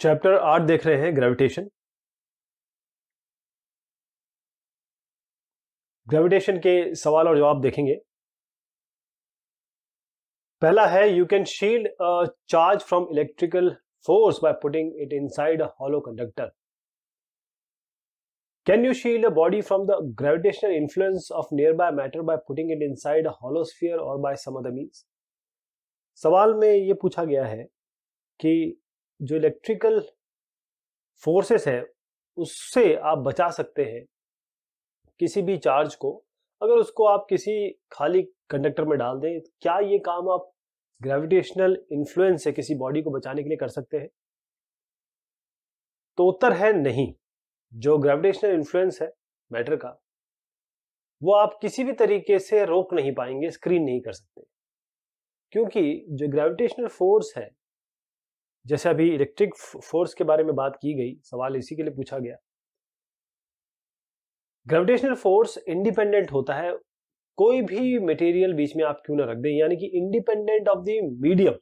Chapter आठ देख रहे हैं ग्रेविटेशन ग्रेविटेशन के सवाल और जवाब देखेंगे पहला है you can shield charge from electrical force by putting it inside a hollow conductor can you shield a body from the gravitational influence of nearby matter by putting it inside a hollow sphere और by some other means सवाल में ये पूछा गया है कि जो electrical forces है उससे आप बचा सकते हैं किसी भी चार्ज को अगर उसको आप किसी खाली कंडक्टर में डाल दें क्या ये काम आप ग्रेविटेशनल इन्फ्लुएंस से किसी बॉडी को बचाने के लिए कर सकते हैं तो उत्तर है नहीं जो ग्रेविटेशनल इन्फ्लुएंस है मैटर का वो आप किसी भी तरीके से रोक नहीं पाएंगे स्क्रीन नहीं कर सकते क्योंकि जो ग्रेविटेशनल फोर्स है जैसे अभी इलेक्ट्रिक फोर्स के बारे में बात की गई सवाल इसी के लिए पूछा गया ग्रेविटेशनल फोर्स इंडिपेंडेंट होता है कोई भी मटेरियल बीच में आप क्यों ना रख दें यानी कि independent of the medium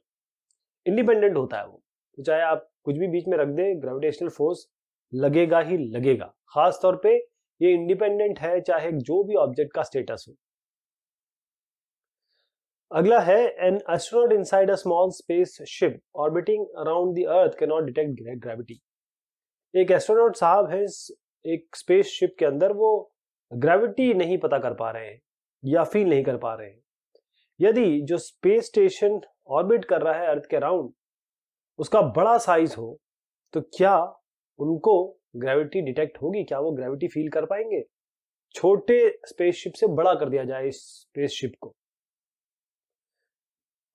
independent होता है वो तो चाहे आप कुछ भी बीच में रख दें ग्रेविटेशनल फोर्स लगेगा ही लगेगा खास तौर पे ये इंडिपेंडेंट है चाहे जो भी ऑब्जेक्ट का स्टेटस हो अगला है an astronaut inside a small space ship orbiting around the earth can not detect gravity एक एस्ट्रोनॉट साहब है एक स्पेस शिप के अंदर वो ग्रेविटी नहीं पता कर पा रहे हैं या फील नहीं कर पा रहे हैं यदि जो स्पेस स्टेशन ऑर्बिट कर रहा है अर्थ के अराउंड उसका बड़ा साइज हो तो क्या उनको ग्रेविटी डिटेक्ट होगी क्या वो ग्रेविटी फील कर पाएंगे छोटे स्पेसशिप से बड़ा कर दिया जाए इस स्पेसशिप को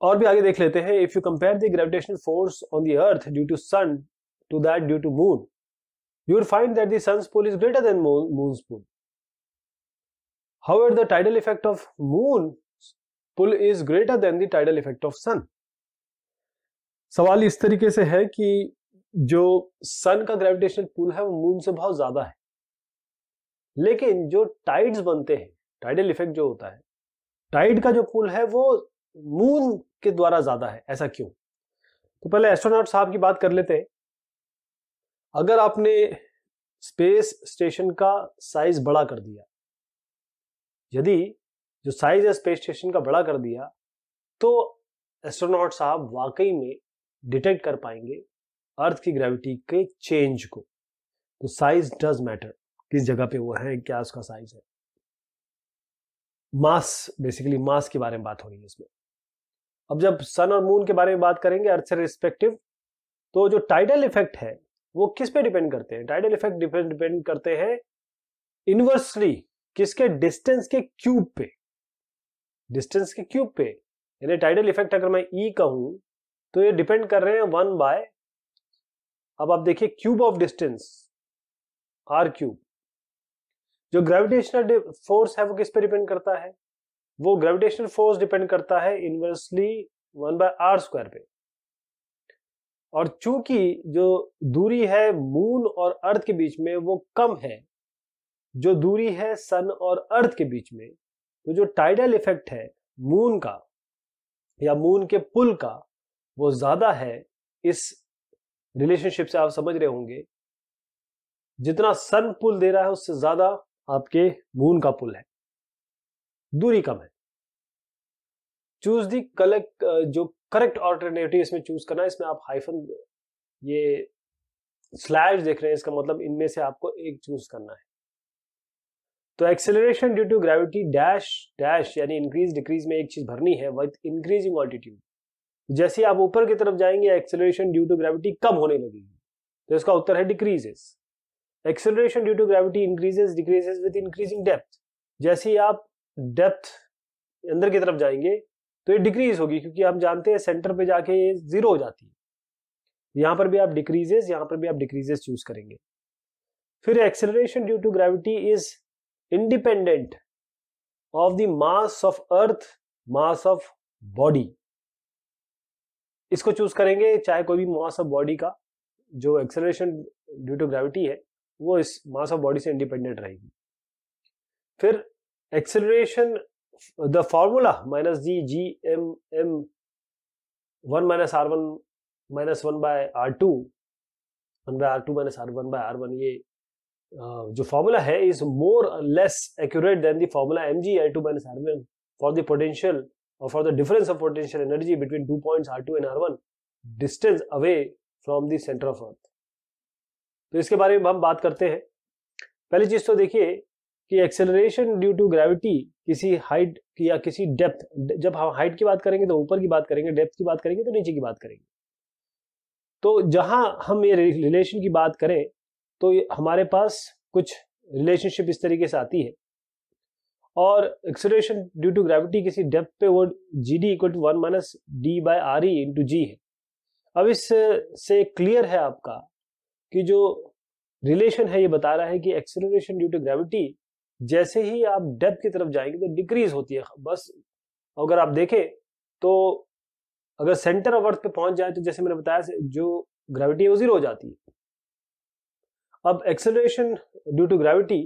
और भी आगे देख लेते हैं if you compare the gravitational force on the earth due to sun to that due to moon you will find that the sun's pull is greater than moon, moon's pull. However, the tidal effect of moon pull is greater than the tidal effect of sun. सवाल इस तरीके से है कि जो सन का gravitational pull है वो मून से बहुत ज्यादा है लेकिन जो टाइड्स बनते हैं टाइडल इफेक्ट जो होता है टाइड का जो पुल है वो मून के द्वारा ज्यादा है ऐसा क्यों तो पहले एस्ट्रोनॉट साहब की बात कर लेते हैं अगर आपने स्पेस स्टेशन का साइज बड़ा कर दिया यदि जो साइज है स्पेस स्टेशन का बड़ा कर दिया तो एस्ट्रोनॉट साहब वाकई में डिटेक्ट कर पाएंगे अर्थ की ग्रेविटी के चेंज को तो साइज डज मैटर किस जगह पे वो है क्या उसका साइज है मास बेसिकली मास के बारे में बात हो रही है इसमें अब जब सन और मून के बारे में बात करेंगे अर्थ से रिस्पेक्टिव तो जो टाइडल इफेक्ट है वो किस पे डिपेंड करते हैं टाइडल इफेक्ट डिपेंड करते हैं इनवर्सली किसके डिस्टेंस के क्यूब पे डिस्टेंस के क्यूब पे यानी टाइडल इफेक्ट अगर मैं ई e कहूं तो ये डिपेंड कर रहे हैं वन बाय अब आप देखिए cube of distance R cube जो ग्रेविटेशनल फोर्स है वो किस पे डिपेंड करता है वो ग्रेविटेशन फोर्स डिपेंड करता है inversely one by R square पे और चूंकि जो दूरी है मून और अर्थ के बीच में वो कम है जो दूरी है सन और अर्थ के बीच में तो जो टाइडल इफेक्ट है मून का या मून के पुल का वो ज्यादा है इस रिलेशनशिप से आप समझ रहे होंगे जितना सन पुल दे रहा है उससे ज्यादा आपके मून का पुल है दूरी कम है चूज दी कलेक्ट जो करेक्ट ऑल्टरनेटिव इसमें चूज करना है इसमें आप हाइफन ये स्लैश देख रहे हैं इसका मतलब इनमें से आपको एक चूज करना है तो acceleration due to gravity dash dash यानी इंक्रीज डिक्रीज में एक चीज भरनी है विद इंक्रीजिंग ऑल्टीट्यूड जैसे आप ऊपर की तरफ जाएंगे एक्सेलरेशन ड्यू टू ग्रेविटी कम होने लगेगी तो इसका उत्तर है decreases acceleration due to gravity increases decreases with increasing depth जैसे ही आप डेप्थ अंदर की तरफ जाएंगे तो ये डिक्रीज होगी क्योंकि हम जानते हैं सेंटर पे जाके ये जीरो हो जाती है यहाँ पर भी आप डिक्रीजेस यहाँ पर भी आप डिक्रीजेस चूज करेंगे फिर acceleration due to gravity is independent of the mass of earth mass of body इसको चूज करेंगे चाहे कोई भी मास ऑफ बॉडी का जो एक्सेलरेशन ड्यू टू ग्रेविटी है वो इस मास ऑफ बॉडी से इंडिपेंडेंट रहेगी फिर acceleration the formula minus g g m m 1 minus r1 minus 1 by r2 1 by r2 minus r1 by r1 ये uh, जो फॉर्मूला है is more less accurate than the formula M G L two minus R one for the potential और for the difference of potential energy between two point R two and R one distance away from center of earth तो इसके बारे में हम बात करते हैं पहली चीज तो देखिए कि एक्सेलरेशन ड्यू टू ग्रेविटी किसी हाइट या किसी डेप्थ जब हम हाइट की बात करेंगे तो ऊपर की बात करेंगे डेप्थ की बात करेंगे तो नीचे की बात करेंगे तो जहां हम ये रिलेशन की बात करें तो हमारे पास कुछ रिलेशनशिप इस तरीके से आती है और एक्सेलरेशन ड्यू टू ग्रेविटी किसी डेप्थ पे वो G D equal to one minus D by R E into G है अब इससे क्लियर है आपका कि जो रिलेशन है ये बता रहा है कि एक्सेलरेशन ड्यू टू ग्रेविटी जैसे ही आप डेप्थ की तरफ जाएंगे तो डिक्रीज होती है बस अगर आप देखें तो अगर सेंटर ऑफ अर्थ पे पहुंच जाए तो जैसे मैंने बताया जो ग्रेविटी है वो जीरो हो जाती है अब एक्सेलरेशन ड्यू टू ग्रेविटी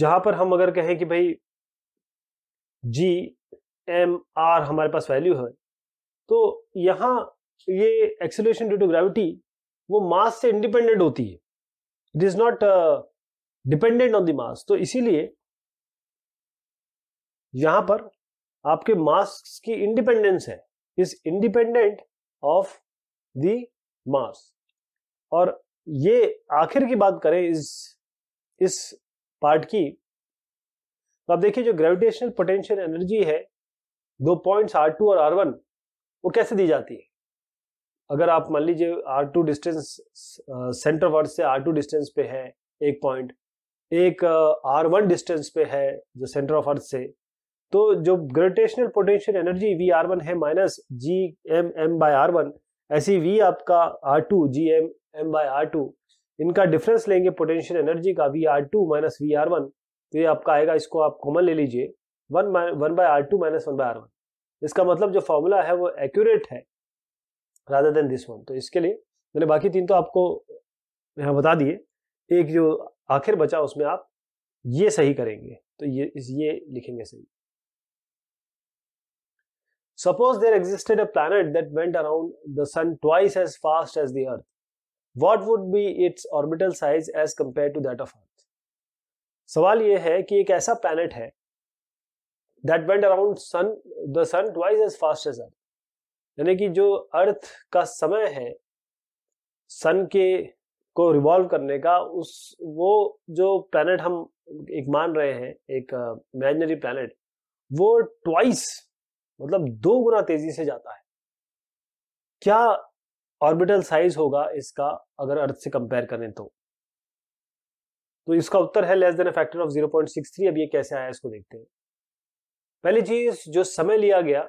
जहां पर हम अगर कहें कि भाई जी एम आर हमारे पास वैल्यू है तो यहाँ ये एक्सेलरेशन ड्यू टू ग्रेविटी वो मास से इंडिपेंडेंट होती है it is not dependent on the mass तो इसीलिए यहां पर आपके मास की इंडिपेंडेंस है is independent of the mass और ये आखिर की बात करें इस इस पार्ट की तो आप देखिए जो ग्रेविटेशनल पोटेंशियल एनर्जी है दो पॉइंट्स आर टू और आर वन वो कैसे दी जाती है अगर आप मान लीजिए आर टू डिस्टेंस सेंटर वर्ड से आर टू डिस्टेंस पे है एक पॉइंट एक आर वन डिस्टेंस पे है जो सेंटर ऑफ अर्थ से तो जो gravitational potential energy V R one है minus G M M by R one ऐसी वी आपका R two G M M by R two इनका डिफरेंस लेंगे पोटेंशियल एनर्जी का V R two minus V R one तो ये आपका आएगा इसको आप कॉमन ले लीजिए one one by R two minus one by R one इसका मतलब जो फॉर्मूला है वो एक्यूरेट है राधर देन दिस वन तो इसके लिए मैंने बाकी तीन तो आपको यहाँ बता दिए एक जो आखिर बचा उसमें आप ये सही करेंगे तो ये ये लिखेंगे सही suppose there existed a planet that went around the sun twice as fast as the earth what would be its orbital size as compare to that of earth सवाल यह है कि एक ऐसा प्लानट है that went around sun the sun twice as fast as earth यानी कि जो अर्थ का समय है सन के को रिवॉल्व करने का उस वो जो प्लानट हम एक मान रहे हैं एक इमेजनरी प्लानट वो ट्वाइस मतलब दो गुना तेजी से जाता है क्या ऑर्बिटल साइज होगा इसका अगर अर्थ से कंपेयर करें तो तो इसका उत्तर है less than factor of zero point three अब ये कैसे आया इसको देखते हैं पहली चीज जो समय लिया गया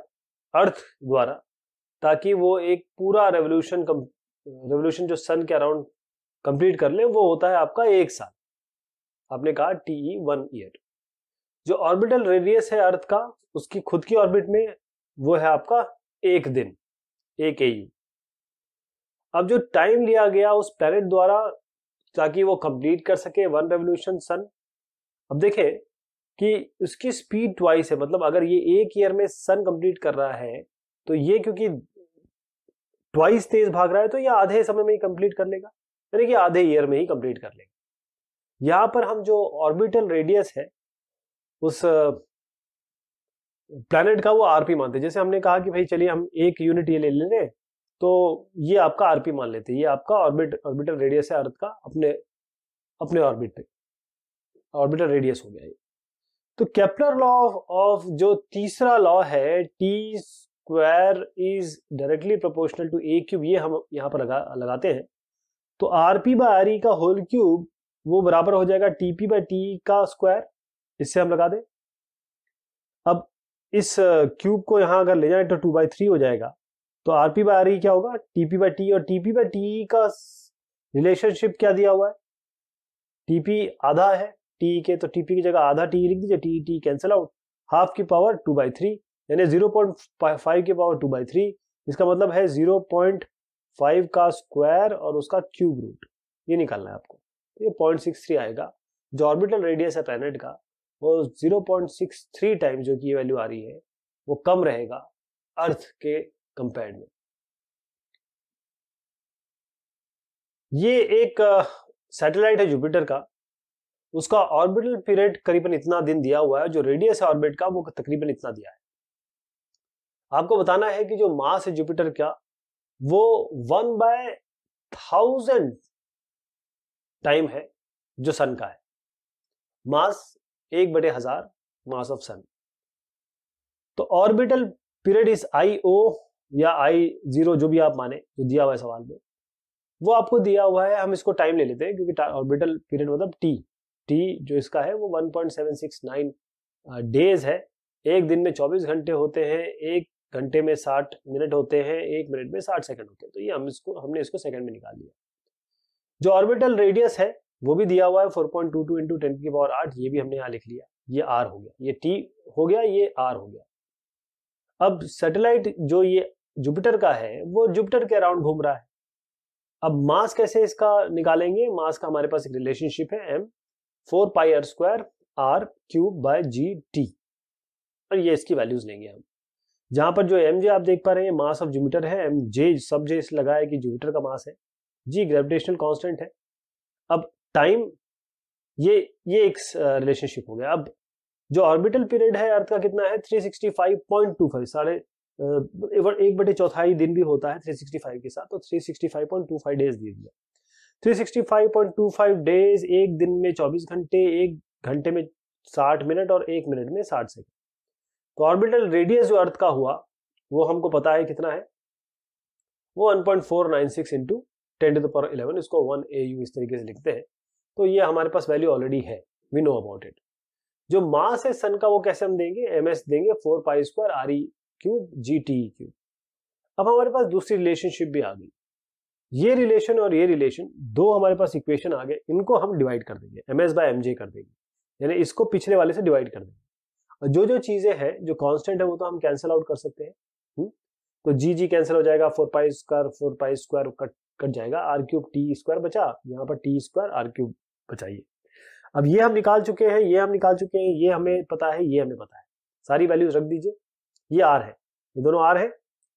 अर्थ द्वारा ताकि वो एक पूरा रेवोल्यूशन रेवोल्यूशन जो सन के अराउंड कंप्लीट कर लें वो होता है आपका एक साल आपने कहा टी वन ईयर जो ऑर्बिटल रेडियस है अर्थ का उसकी खुद की ऑर्बिट में वो है आपका एक दिन एक एयू अब जो टाइम लिया गया उस प्लेनेट द्वारा ताकि वो कंप्लीट कर सके वन रेवोल्यूशन सन अब देखें कि उसकी स्पीड ट्वाइस है मतलब अगर ये एक ईयर में सन कंप्लीट कर रहा है तो ये क्योंकि ट्वाइस तेज भाग रहा है तो ये आधे समय में ही कंप्लीट कर लेगा यानी तो कि आधे ईयर में ही कंप्लीट कर लेंगे यहाँ पर हम जो ऑर्बिटल रेडियस है उस प्लैनेट का वो आरपी मानते हैं जैसे हमने कहा कि भाई चलिए हम एक यूनिट ये ले ले रहे तो ये आपका आरपी मान लेते हैं ये आपका ऑर्बिट ऑर्बिटल रेडियस है अर्थ का अपने अपने ऑर्बिट पे ऑर्बिटल रेडियस हो गया ये तो कैप्टर लॉ ऑफ जो तीसरा लॉ है T square is directly proportional to a cube ये हम यहाँ पर लगा लगाते हैं तो R P by R E का होल क्यूब वो बराबर हो जाएगा टी पी बाई टी का स्क्वायर इससे हम लगा दें अब इस क्यूब uh, को यहाँ अगर ले जाए तो टू बाई थ्री हो जाएगा तो R P by R E क्या होगा टी पी बाई टी और टी पी बाई टी का रिलेशनशिप क्या दिया हुआ है टी पी आधा है टी के तो टी पी की जगह आधा टी लिख दीजिए T T cancel out half की पावर टू बाई थ्री यानी जीरो पॉइंट फाइव की पावर टू बाई थ्री इसका मतलब है जीरो पॉइंट फाइव का स्क्वायर और उसका क्यूब रूट ये निकालना है आपको तो ये पॉइंट सिक्स थ्री आएगा जो ऑर्बिटल रेडियस है प्लानट का वो zero point six three time जो कि ये वैल्यू आ रही है वो कम रहेगा अर्थ के कंपेयर में ये एक सैटेलाइट है जुपिटर का उसका ऑर्बिटल पीरियड करीबन इतना दिन दिया हुआ है जो रेडियस है ऑर्बिट का वो तकरीबन इतना दिया है आपको बताना है कि जो मास है जुपिटर का वो वन बाय थाउजेंड टाइम है जो सन का है मास एक बटे हजार मास ऑफ सन तो orbital period is I O या आई जीरो जो भी आप माने जो दिया हुआ है सवाल में वो आपको दिया हुआ है हम इसको टाइम ले लेते हैं क्योंकि ऑर्बिटल पीरियड मतलब टी टी जो इसका है वो 1.769 डेज है एक दिन में 24 घंटे होते हैं एक घंटे में साठ मिनट होते हैं एक मिनट में साठ सेकंड होते हैं तो ये हम इसको हमने इसको सेकंड में निकाल लिया जो ऑर्बिटल रेडियस है वो भी दिया हुआ है 4.22 point two two into ten की पावर आठ ये भी हमने यहाँ लिख लिया ये आर हो गया ये टी हो गया ये आर हो गया अब सेटेलाइट जो ये जुपिटर का है वो जुपिटर के अराउंड घूम रहा है अब मास कैसे इसका निकालेंगे मास का हमारे पास एक रिलेशनशिप है M four pi R square R cube by G T और ये इसकी वैल्यूज लेंगे हम जहां पर जो एम जे आप देख पा रहे हैं मास ऑफ जुमीटर है एम जे सब जे इस लगा है कि जुमीटर का मास है जी ग्रेविटेशनल कांस्टेंट है अब टाइम ये ये एक रिलेशनशिप हो गया अब जो ऑर्बिटल पीरियड है अर्थ का कितना है 365.25 साढ़े एक बटे चौथाई दिन भी होता है 365 के साथ तो 365.25 डेज दे दिया 365.25 डेज एक दिन में 24 घंटे एक घंटे में 60 मिनट और एक मिनट में 60 सेकंड तो ऑर्बिटल रेडियस जो अर्थ का हुआ वो हमको पता है कितना है वो 1.496 point four nine six into ten to the power eleven इसको वन ए यू इस तरीके से लिखते हैं तो ये हमारे पास वैल्यू ऑलरेडी है वी नो अबाउट इट जो मास है सन का वो कैसे हम देंगे एम एस देंगे four pi square R E cube G T cube अब हमारे पास दूसरी रिलेशनशिप भी आ गई ये रिलेशन और ये रिलेशन दो हमारे पास इक्वेशन आ गए इनको हम डिवाइड कर देंगे M S by M J कर देंगे यानी इसको पिछले वाले से डिवाइड कर देंगे जो जो चीजें हैं जो कांस्टेंट है वो तो हम कैंसिल आउट कर सकते हैं तो जी जी कैंसिल हो जाएगा four pi square four pi square cut cut जाएगा आर क्यूब टी स्क्वायर बचा यहाँ पर टी स्क्वायर आर क्यूब बचाइए अब ये हम निकाल चुके हैं ये हम निकाल चुके हैं ये हमें पता है ये हमें पता है सारी वैल्यूज रख दीजिए ये आर है ये दोनों आर है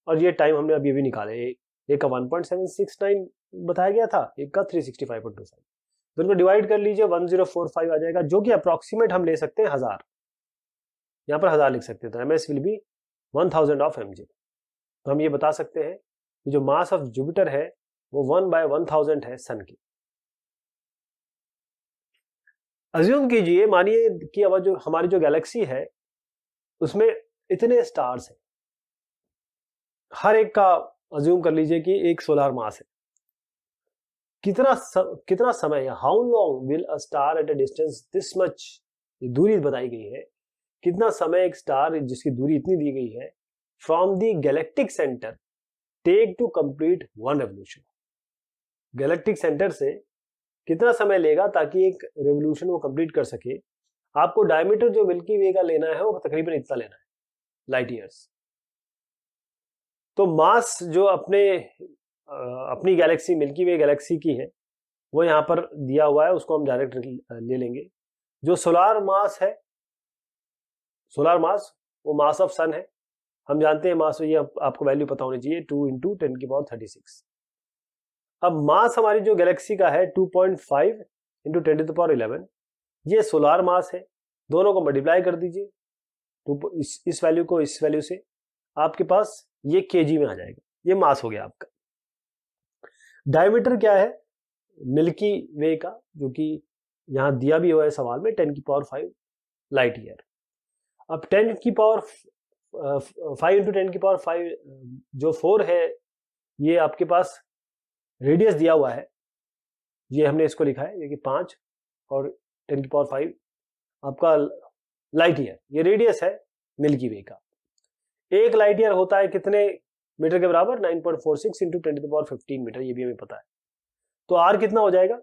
और ये टाइम हमने अभी अभी निकाले एक का one point seven six nine बताया गया था एक का थ्री सिक्सटी फाइव 365.25 दोनों इनको डिवाइड कर लीजिए वन जीरो फोर फाइव आ जाएगा जो कि अप्रोक्सीमेट हम ले सकते हैं हजार यहाँ पर हज़ार लिख सकते हैं तो M S will be one thousand of M J तो हम ये बता सकते हैं कि जो मास ऑफ जुपिटर है वो वन बाय वन थाउजेंड है सन की अज्यूम कीजिए मानिए कि अब जो हमारी जो गैलेक्सी है उसमें इतने स्टार्स हैं हर एक का अज्यूम कर लीजिए कि एक सोलर मास है कितना सम, कितना समय how long will a star at a distance this much दूरी बताई गई है कितना समय एक स्टार जिसकी दूरी इतनी दी गई है from the galactic centre take to complete one revolution galactic centre से कितना समय लेगा ताकि एक रेवोल्यूशन वो कंप्लीट कर सके आपको डायमीटर जो मिल्की वे का लेना है वो तकरीबन इतना लेना है लाइट ईयर्स तो मास जो अपने अपनी गैलेक्सी मिल्की वे गैलेक्सी की है वो यहाँ पर दिया हुआ है उसको हम डायरेक्ट ले लेंगे जो सोलार मास है सोलर मास वो मास ऑफ सन है हम जानते हैं मास ये आप, आपको वैल्यू पता होनी चाहिए टू इंटू टेन की पावर थर्टी सिक्स अब मास हमारी जो गैलेक्सी का है two point five into ten to power eleven ये सोलार मास है दोनों को मल्टीप्लाई कर दीजिए टू तो इस इस वैल्यू को इस वैल्यू से आपके पास ये के में आ जाएगा ये मास हो गया आपका डायमीटर क्या है मिल्की वे का जो कि यहाँ दिया भी हुआ है सवाल में टेन की पावर फाइव लाइट ईयर अब टेन की पावर फाइव इंटू टेन की पावर फाइव uh, जो फोर है ये आपके पास रेडियस दिया हुआ है ये हमने इसको लिखा है ये कि पाँच और टेन की पावर फाइव आपका लाइट ईयर ये रेडियस है मिल्की वे का एक लाइट ईयर होता है कितने मीटर के बराबर nine point four six into ten power fifteen metre ये भी हमें पता है तो आर कितना हो जाएगा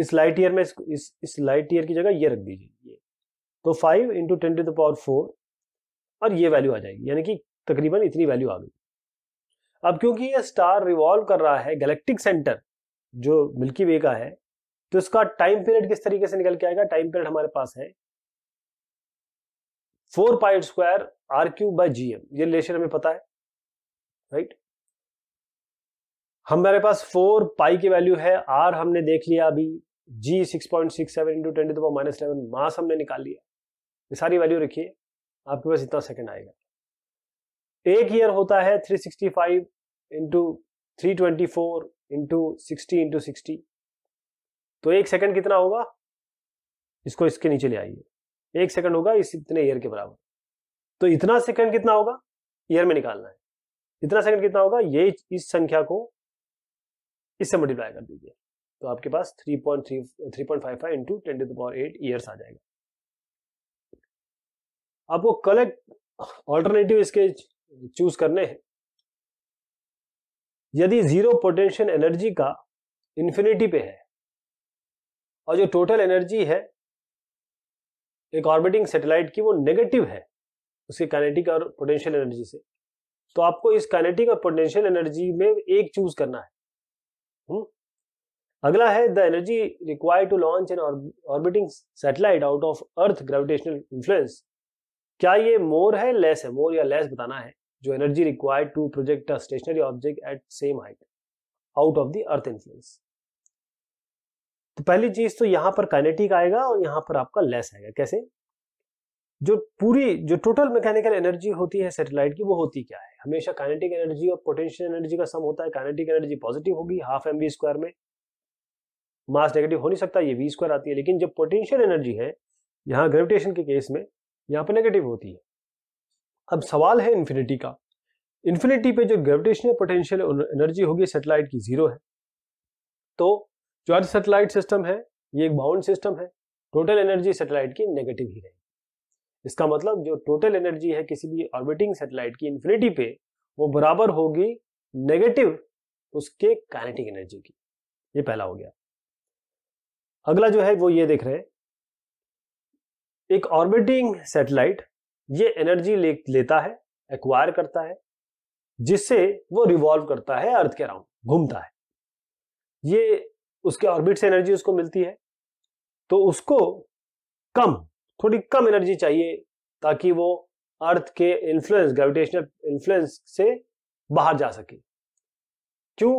इस लाइट ईयर में इस इस लाइट ईयर की जगह ये रख दीजिए ये तो five into ten to the power four और ये वैल्यू आ जाएगी यानी कि तकरीबन इतनी वैल्यू आ गई अब क्योंकि ये स्टार रिवॉल्व कर रहा है गैलेक्टिक सेंटर जो मिल्की वे का है तो इसका टाइम पीरियड किस तरीके से निकल के आएगा टाइम पीरियड हमारे पास है four pi square R cube by G M ये रिलेशन हमें पता है राइट हमारे पास फोर पाई की वैल्यू है आर हमने देख लिया अभी G six point six seven into ten to minus eleven mass हमने निकाल लिया ये सारी वैल्यू रखिए आपके पास इतना सेकंड आएगा एक ईयर होता है 365 sixty five into three twenty four into sixty into sixty तो एक सेकंड कितना होगा इसको इसके नीचे ले आइए एक सेकंड होगा इस इतने ईयर के बराबर तो इतना सेकंड कितना होगा ईयर में निकालना है इतना सेकंड कितना होगा ये इस संख्या को इससे मल्टीप्लाई कर दीजिए तो आपके पास three point three three point five five into ten to eight years आ जाएगा आपको कलेक्ट ऑल्टरनेटिव इसके चूज करने हैं यदि जीरो पोटेंशियल एनर्जी का इन्फिनिटी पे है और जो टोटल एनर्जी है एक ऑर्बिटिंग सैटेलाइट की वो नेगेटिव है उसके काइनेटिक और पोटेंशियल एनर्जी से तो आपको इस काइनेटिक और पोटेंशियल एनर्जी में एक चूज करना है हुँ? हम्म। अगला है the energy required to launch an orbiting satellite out of earth gravitational influence क्या ये मोर है लेस है मोर या लेस बताना है जो energy required to project a stationary object at same height out of the earth influence तो पहली चीज तो यहां पर काइनेटिक आएगा और यहाँ पर आपका लेस आएगा कैसे जो पूरी जो टोटल मैकेनिकल एनर्जी होती है सैटेलाइट की वो होती क्या है हमेशा काइनेटिक एनर्जी और पोटेंशियल एनर्जी का सम होता है काइनेटिक एनर्जी पॉजिटिव होगी हाफ एम स्क्वायर में मास नेगेटिव हो नहीं सकता ये वी स्क्वायर आती है लेकिन जब पोटेंशियल एनर्जी है यहाँ ग्रेविटेशन के केस में यहाँ पर नेगेटिव होती है अब सवाल है इन्फिनिटी का इन्फिनिटी पे जो ग्रेविटेशनल पोटेंशियल एनर्जी होगी सेटेलाइट की जीरो है तो जो अर्थ सेटेलाइट सिस्टम है ये एक बाउंड सिस्टम है टोटल एनर्जी सेटेलाइट की नेगेटिव ही रहेगी इसका मतलब जो टोटल एनर्जी है किसी भी ऑर्बिटिंग सेटेलाइट की इन्फिनिटी पे वो बराबर होगी नेगेटिव उसके काइनेटिक एनर्जी की ये पहला हो गया अगला जो है वो ये देख रहे हैं एक ऑर्बिटिंग सैटेलाइट ये एनर्जी ले, लेता है एक्वायर करता है जिससे वो रिवॉल्व करता है अर्थ के अराउंड घूमता है ये उसके ऑर्बिट से एनर्जी उसको मिलती है तो उसको कम थोड़ी कम एनर्जी चाहिए ताकि वो अर्थ के इन्फ्लुएंस ग्रेविटेशनल इन्फ्लुएंस से बाहर जा सके क्यों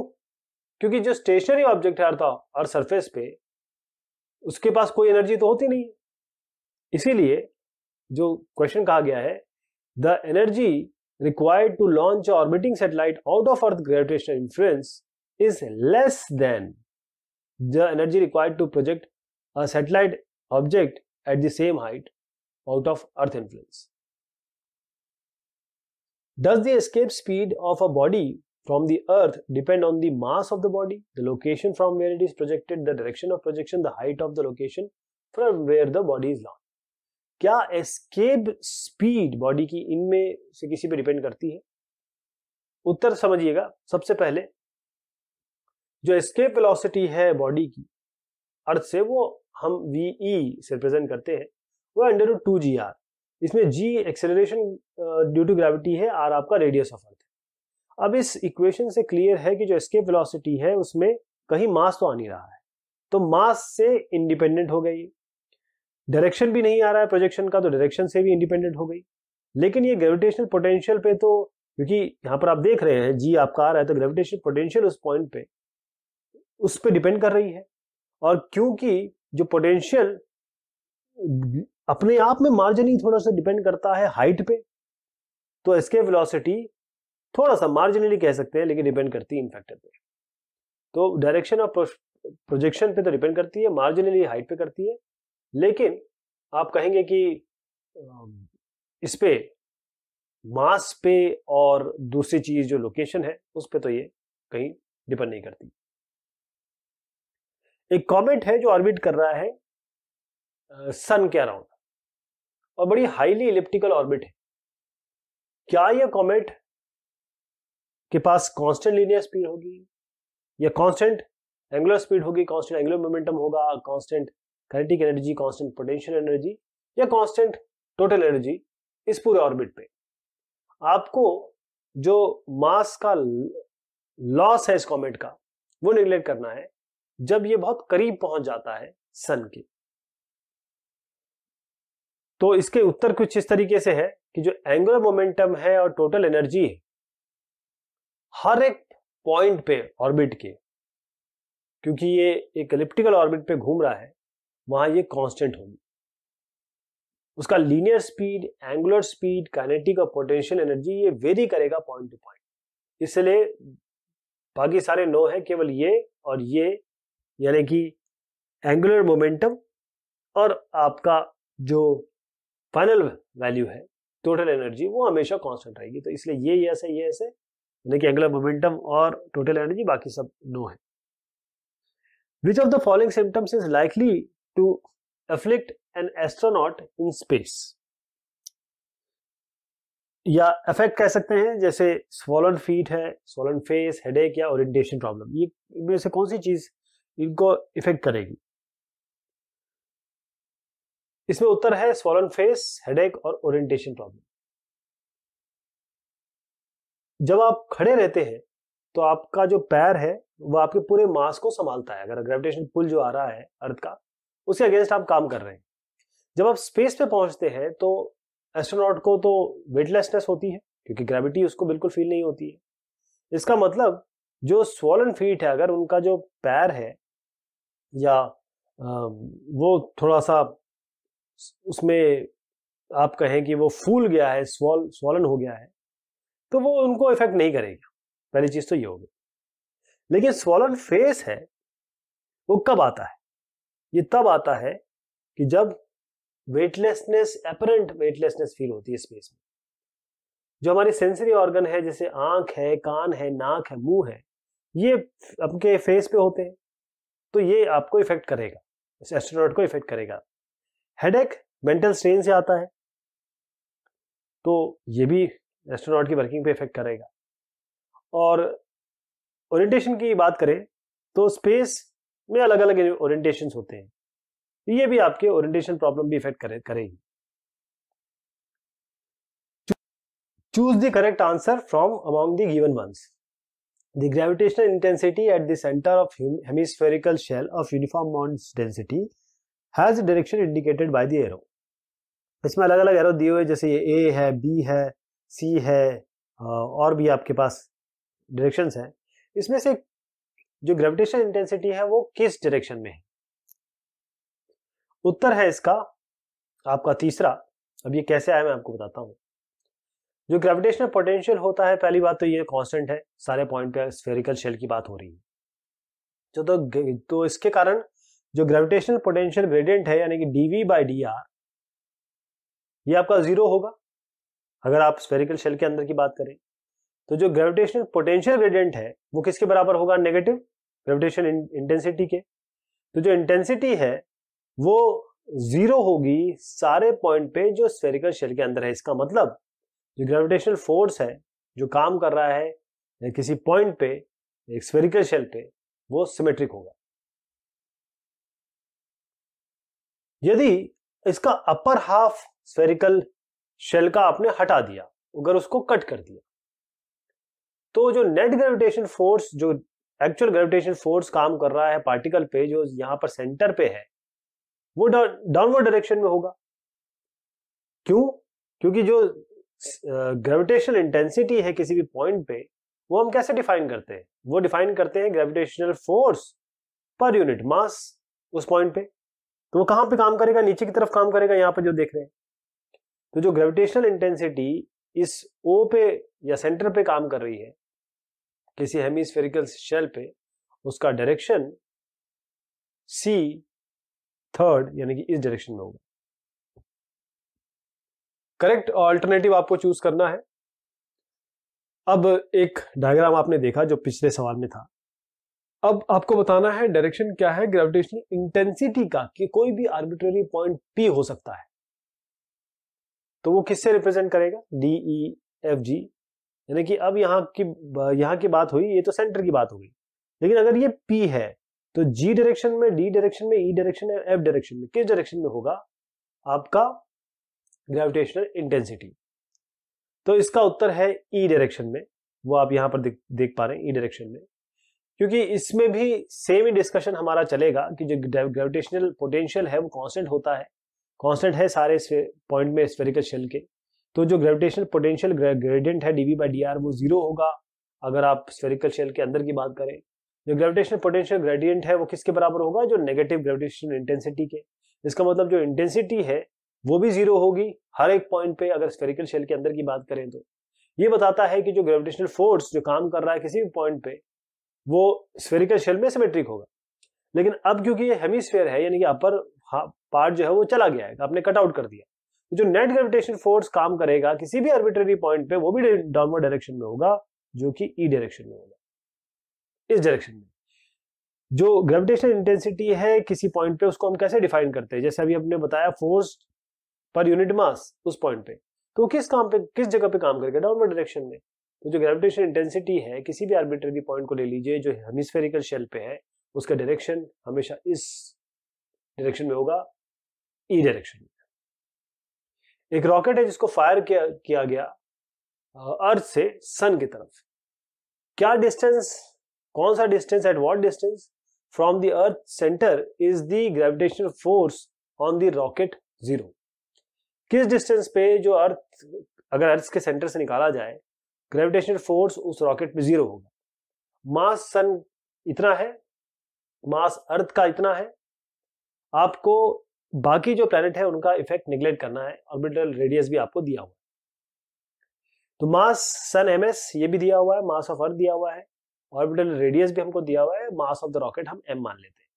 क्योंकि जो स्टेशनरी ऑब्जेक्ट है अर्थ अर्थ सरफेस पे उसके पास कोई एनर्जी तो होती नहीं है इसीलिए जो क्वेश्चन कहा गया है the energy required to launch orbiting satellite out of earth gravitational influence is less than the energy required to project a satellite object at the same height out of earth influence does the escape speed of a body from the earth depend on the mass of the body the location from where it is projected the direction of projection the height of the location from where the body is launch क्या escape speed body की इनमें से किसी पे depend करती है उत्तर समझिएगा सबसे पहले जो एस्केप वेलोसिटी है बॉडी की अर्थ से वो हम वी ई e से रिप्रेजेंट करते हैं वो under root two G R इसमें G acceleration due to gravity है आर आपका रेडियस ऑफ अर्थ अब इस इक्वेशन से क्लियर है कि जो एस्केप वेलोसिटी है उसमें कहीं मास तो आ नहीं रहा है तो मास से इंडिपेंडेंट हो गई डायरेक्शन भी नहीं आ रहा है प्रोजेक्शन का तो डायरेक्शन से भी इंडिपेंडेंट हो गई लेकिन ये ग्रेविटेशनल पोटेंशियल पे तो क्योंकि यहाँ पर आप देख रहे हैं जी आपका आ रहा है तो ग्रेविटेशनल पोटेंशियल उस पॉइंट पे उस पर डिपेंड कर रही है और क्योंकि जो पोटेंशियल अपने आप में मार्जिन थोड़ा सा डिपेंड करता है हाइट पे तो इसके वेलोसिटी थोड़ा सा मार्जिनली कह सकते हैं लेकिन डिपेंड करती है इनफैक्टर पे तो डायरेक्शन और प्रोजेक्शन पे तो डिपेंड करती है मार्जिनली हाइट पे करती है लेकिन आप कहेंगे कि इस पे मास पे और दूसरी चीज जो लोकेशन है उस पे तो ये कहीं डिपेंड नहीं करती एक कॉमेट है जो ऑर्बिट कर रहा है सन के अराउंड और बड़ी हाईली इलिप्टिकल ऑर्बिट है क्या यह कॉमेट के पास कांस्टेंट लीनियर स्पीड होगी या कांस्टेंट एंगुलर स्पीड होगी कांस्टेंट एंगुलर मोमेंटम होगा constant kinetic energy constant potential energy या कांस्टेंट टोटल एनर्जी इस पूरे ऑर्बिट पे आपको जो मास का लॉस है इस कॉमेट का वो निगलेक्ट करना है जब ये बहुत करीब पहुंच जाता है सन के तो इसके उत्तर कुछ इस तरीके से है कि जो एंगुलर मोमेंटम है और टोटल एनर्जी है हर एक पॉइंट पे ऑर्बिट के क्योंकि ये एक एलिप्टिकल ऑर्बिट पे घूम रहा है वहां ये कांस्टेंट होगी उसका linear speed angular speed kinetic और पोटेंशियल एनर्जी ये वेरी करेगा पॉइंट टू पॉइंट इसलिए बाकी सारे नो है केवल ये और ये यानी कि एंगुलर मोमेंटम और आपका जो फाइनल वैल्यू है टोटल एनर्जी वो हमेशा कांस्टेंट रहेगी तो इसलिए ये ऐसे ये ऐसे यानी कि एंगुलर मोमेंटम और टोटल एनर्जी बाकी सब नो है which of the following symptoms is likely to afflict an astronaut in space. या इफेक्ट कह सकते हैं जैसे स्वॉलन फीट है स्वॉलन फेस हेडेक या ओरिएंटेशन प्रॉब्लम ये इनमें से कौन सी चीज इनको इफेक्ट करेगी इसमें उत्तर है स्वॉलन फेस हेडेक और ओरिएंटेशन प्रॉब्लम जब आप खड़े रहते हैं तो आपका जो पैर है वो आपके पूरे मास को संभालता है अगर ग्रेविटेशन पुल जो आ रहा है अर्थ का उसके अगेंस्ट आप काम कर रहे हैं जब आप स्पेस पे पहुंचते हैं तो एस्ट्रोनॉट को तो वेटलेसनेस होती है क्योंकि ग्रेविटी उसको बिल्कुल फील नहीं होती है इसका मतलब जो स्वॉलन फीट है अगर उनका जो पैर है या वो थोड़ा सा उसमें आप कहें कि वो फूल गया है स्वॉल स्वॉलन हो गया है तो वो उनको इफेक्ट नहीं करेगा पहली चीज तो ये होगी लेकिन स्वॉलन फेस है वो कब आता है ये तब आता है कि जब वेटलेसनेस अपरेंट वेटलेसनेस फील होती है स्पेस में जो हमारी सेंसरी ऑर्गन है जैसे आंख है कान है नाक है मुंह है ये आपके फेस पे होते हैं तो ये आपको इफेक्ट करेगा इस एस्ट्रोनॉट को इफेक्ट करेगा हेडेक मेंटल स्ट्रेन से आता है तो ये भी एस्ट्रोनॉट की वर्किंग पे इफेक्ट करेगा और ओरिएंटेशन की बात करें तो स्पेस में अलग अलग ओरिएंटेशन होते हैं ये भी आपके ओरिएंटेशन प्रॉब्लम भी इफेक्ट करे करेगी choose the correct answer from among the given ones the gravitational intensity at the centre of hemispherical shell of uniform mount density has direction indicated by the arrow इसमें अलग अलग arrow दिए हुए जैसे ये ए है बी है सी है और भी आपके पास डायरेक्शंस है इसमें से जो ग्रेविटेशन इंटेंसिटी है वो किस डायरेक्शन में है उत्तर है इसका आपका तीसरा अब ये कैसे आया मैं आपको बताता हूं जो ग्रेविटेशनल पोटेंशियल होता है पहली बात तो ये कांस्टेंट है सारे पॉइंट पे स्फेरिकल शेल की बात हो रही है जो तो, तो तो इसके कारण जो ग्रेविटेशनल पोटेंशियल ग्रेडियंट है यानी कि डीवी बाई डी आर ये आपका जीरो होगा अगर आप स्फेरिकल शेल के अंदर की बात करें तो जो ग्रेविटेशनल पोटेंशियल ग्रेडियंट है वो किसके बराबर होगा नेगेटिव ग्रेविटेशन इंटेंसिटी के तो जो इंटेंसिटी है वो जीरो होगी सारे पॉइंट पे जो स्फेरिकल शेल के अंदर है इसका मतलब जो ग्रेविटेशनल फोर्स है जो काम कर रहा है किसी पॉइंट पे एक स्फेरिकल शेल पे वो सिमेट्रिक होगा यदि इसका अपर हाफ स्फेरिकल शेल का आपने हटा दिया अगर उसको कट कर दिया तो जो नेट ग्रेविटेशन फोर्स जो एक्चुअल ग्रेविटेशन फोर्स काम कर रहा है पार्टिकल पे जो यहाँ पर सेंटर पे है वो डाउनवर्ड डायरेक्शन में होगा क्यों क्योंकि जो ग्रेविटेशनल इंटेंसिटी है किसी भी पॉइंट पे वो हम कैसे डिफाइन करते हैं वो डिफाइन करते हैं gravitational force per unit mass उस पॉइंट पे तो वो कहां पे काम करेगा नीचे की तरफ काम करेगा यहां पर जो देख रहे हैं तो जो ग्रेविटेशनल इंटेंसिटी इस ओ पे या सेंटर पे काम कर रही है किसी हेमिस्फेरिकल शेल पे उसका डायरेक्शन सी थर्ड यानी कि इस डायरेक्शन में होगा करेक्ट ऑल्टरनेटिव आपको चूज करना है अब एक डायग्राम आपने देखा जो पिछले सवाल में था अब आपको बताना है डायरेक्शन क्या है ग्रेविटेशनल इंटेंसिटी का कि कोई भी आर्बिट्ररी पॉइंट पी हो सकता है तो वो किससे रिप्रेजेंट करेगा डी ई एफ जी यानी कि अब यहाँ की यहाँ की बात हुई ये तो सेंटर की बात हो गई लेकिन अगर ये पी है तो जी डायरेक्शन में डी डायरेक्शन में ई e डायरेक्शन में एफ डायरेक्शन में किस डायरेक्शन में होगा आपका ग्रेविटेशनल इंटेंसिटी तो इसका उत्तर है ई e डायरेक्शन में वो आप यहाँ पर देख, देख पा रहे हैं ई e डायरेक्शन में क्योंकि इसमें भी सेम ही डिस्कशन हमारा चलेगा कि जो ग्रेविटेशनल पोटेंशियल है वो कांस्टेंट होता है कांस्टेंट है सारे पॉइंट में स्फेरिकल शेल के तो जो ग्रेविटेशनल पोटेंशियल ग्रेडियंट है डीवी बाई डी वो जीरो होगा अगर आप स्फेरिकल शेल के अंदर की बात करें जो ग्रेविटेशनल पोटेंशियल ग्रेडियंट है वो किसके बराबर होगा जो नेगेटिव ग्रेविटेशन इंटेंसिटी के इसका मतलब जो इंटेंसिटी है वो भी जीरो होगी हर एक पॉइंट पे अगर स्फेरिकल शेल के अंदर की बात करें तो ये बताता है कि जो ग्रेविटेशनल फोर्स जो काम कर रहा है किसी भी पॉइंट पे वो स्फेरिकल शेल में सिमेट्रिक होगा लेकिन अब क्योंकि ये हेमीस्फेयर है यानी कि अपर पार्ट जो है वो चला गया है आपने कट आउट कर दिया जो नेट ग्रेविटेशन फोर्स काम करेगा किसी भी आर्बिट्रेरी पॉइंट पे वो भी डाउनवर्ड डायरेक्शन में होगा जो कि ई e डायरेक्शन में होगा इस डायरेक्शन में जो ग्रेविटेशन इंटेंसिटी है किसी पॉइंट पे उसको हम कैसे डिफाइन करते हैं जैसे अभी हमने बताया फोर्स पर यूनिट मास उस पॉइंट पे तो किस काम पे किस जगह पे काम करेगा डाउनवर्ड डायरेक्शन में तो जो ग्रेविटेशन इंटेंसिटी है किसी भी आर्बिट्रेरी पॉइंट को ले लीजिए जो हेमिस्फेरिकल शेल पे है उसका डायरेक्शन हमेशा इस डायरेक्शन में होगा ई e डायरेक्शन में एक रॉकेट है जिसको फायर किया किया गया अर्थ से सन की तरफ क्या डिस्टेंस कौन सा distance at what distance from the earth centre is the gravitational force on the rocket zero किस डिस्टेंस पे जो अर्थ अगर अर्थ के सेंटर से निकाला जाए ग्रेविटेशनल फोर्स उस रॉकेट पे जीरो होगा मास सन इतना है मास अर्थ का इतना है आपको बाकी जो प्लैनेट है उनका इफेक्ट निग्लेक्ट करना है ऑर्बिटल रेडियस भी आपको दिया हुआ है तो मास सन एम एस ये भी दिया हुआ है मास ऑफ अर्थ दिया हुआ है ऑर्बिटल रेडियस भी हमको दिया हुआ है मास ऑफ द रॉकेट हम एम मान लेते हैं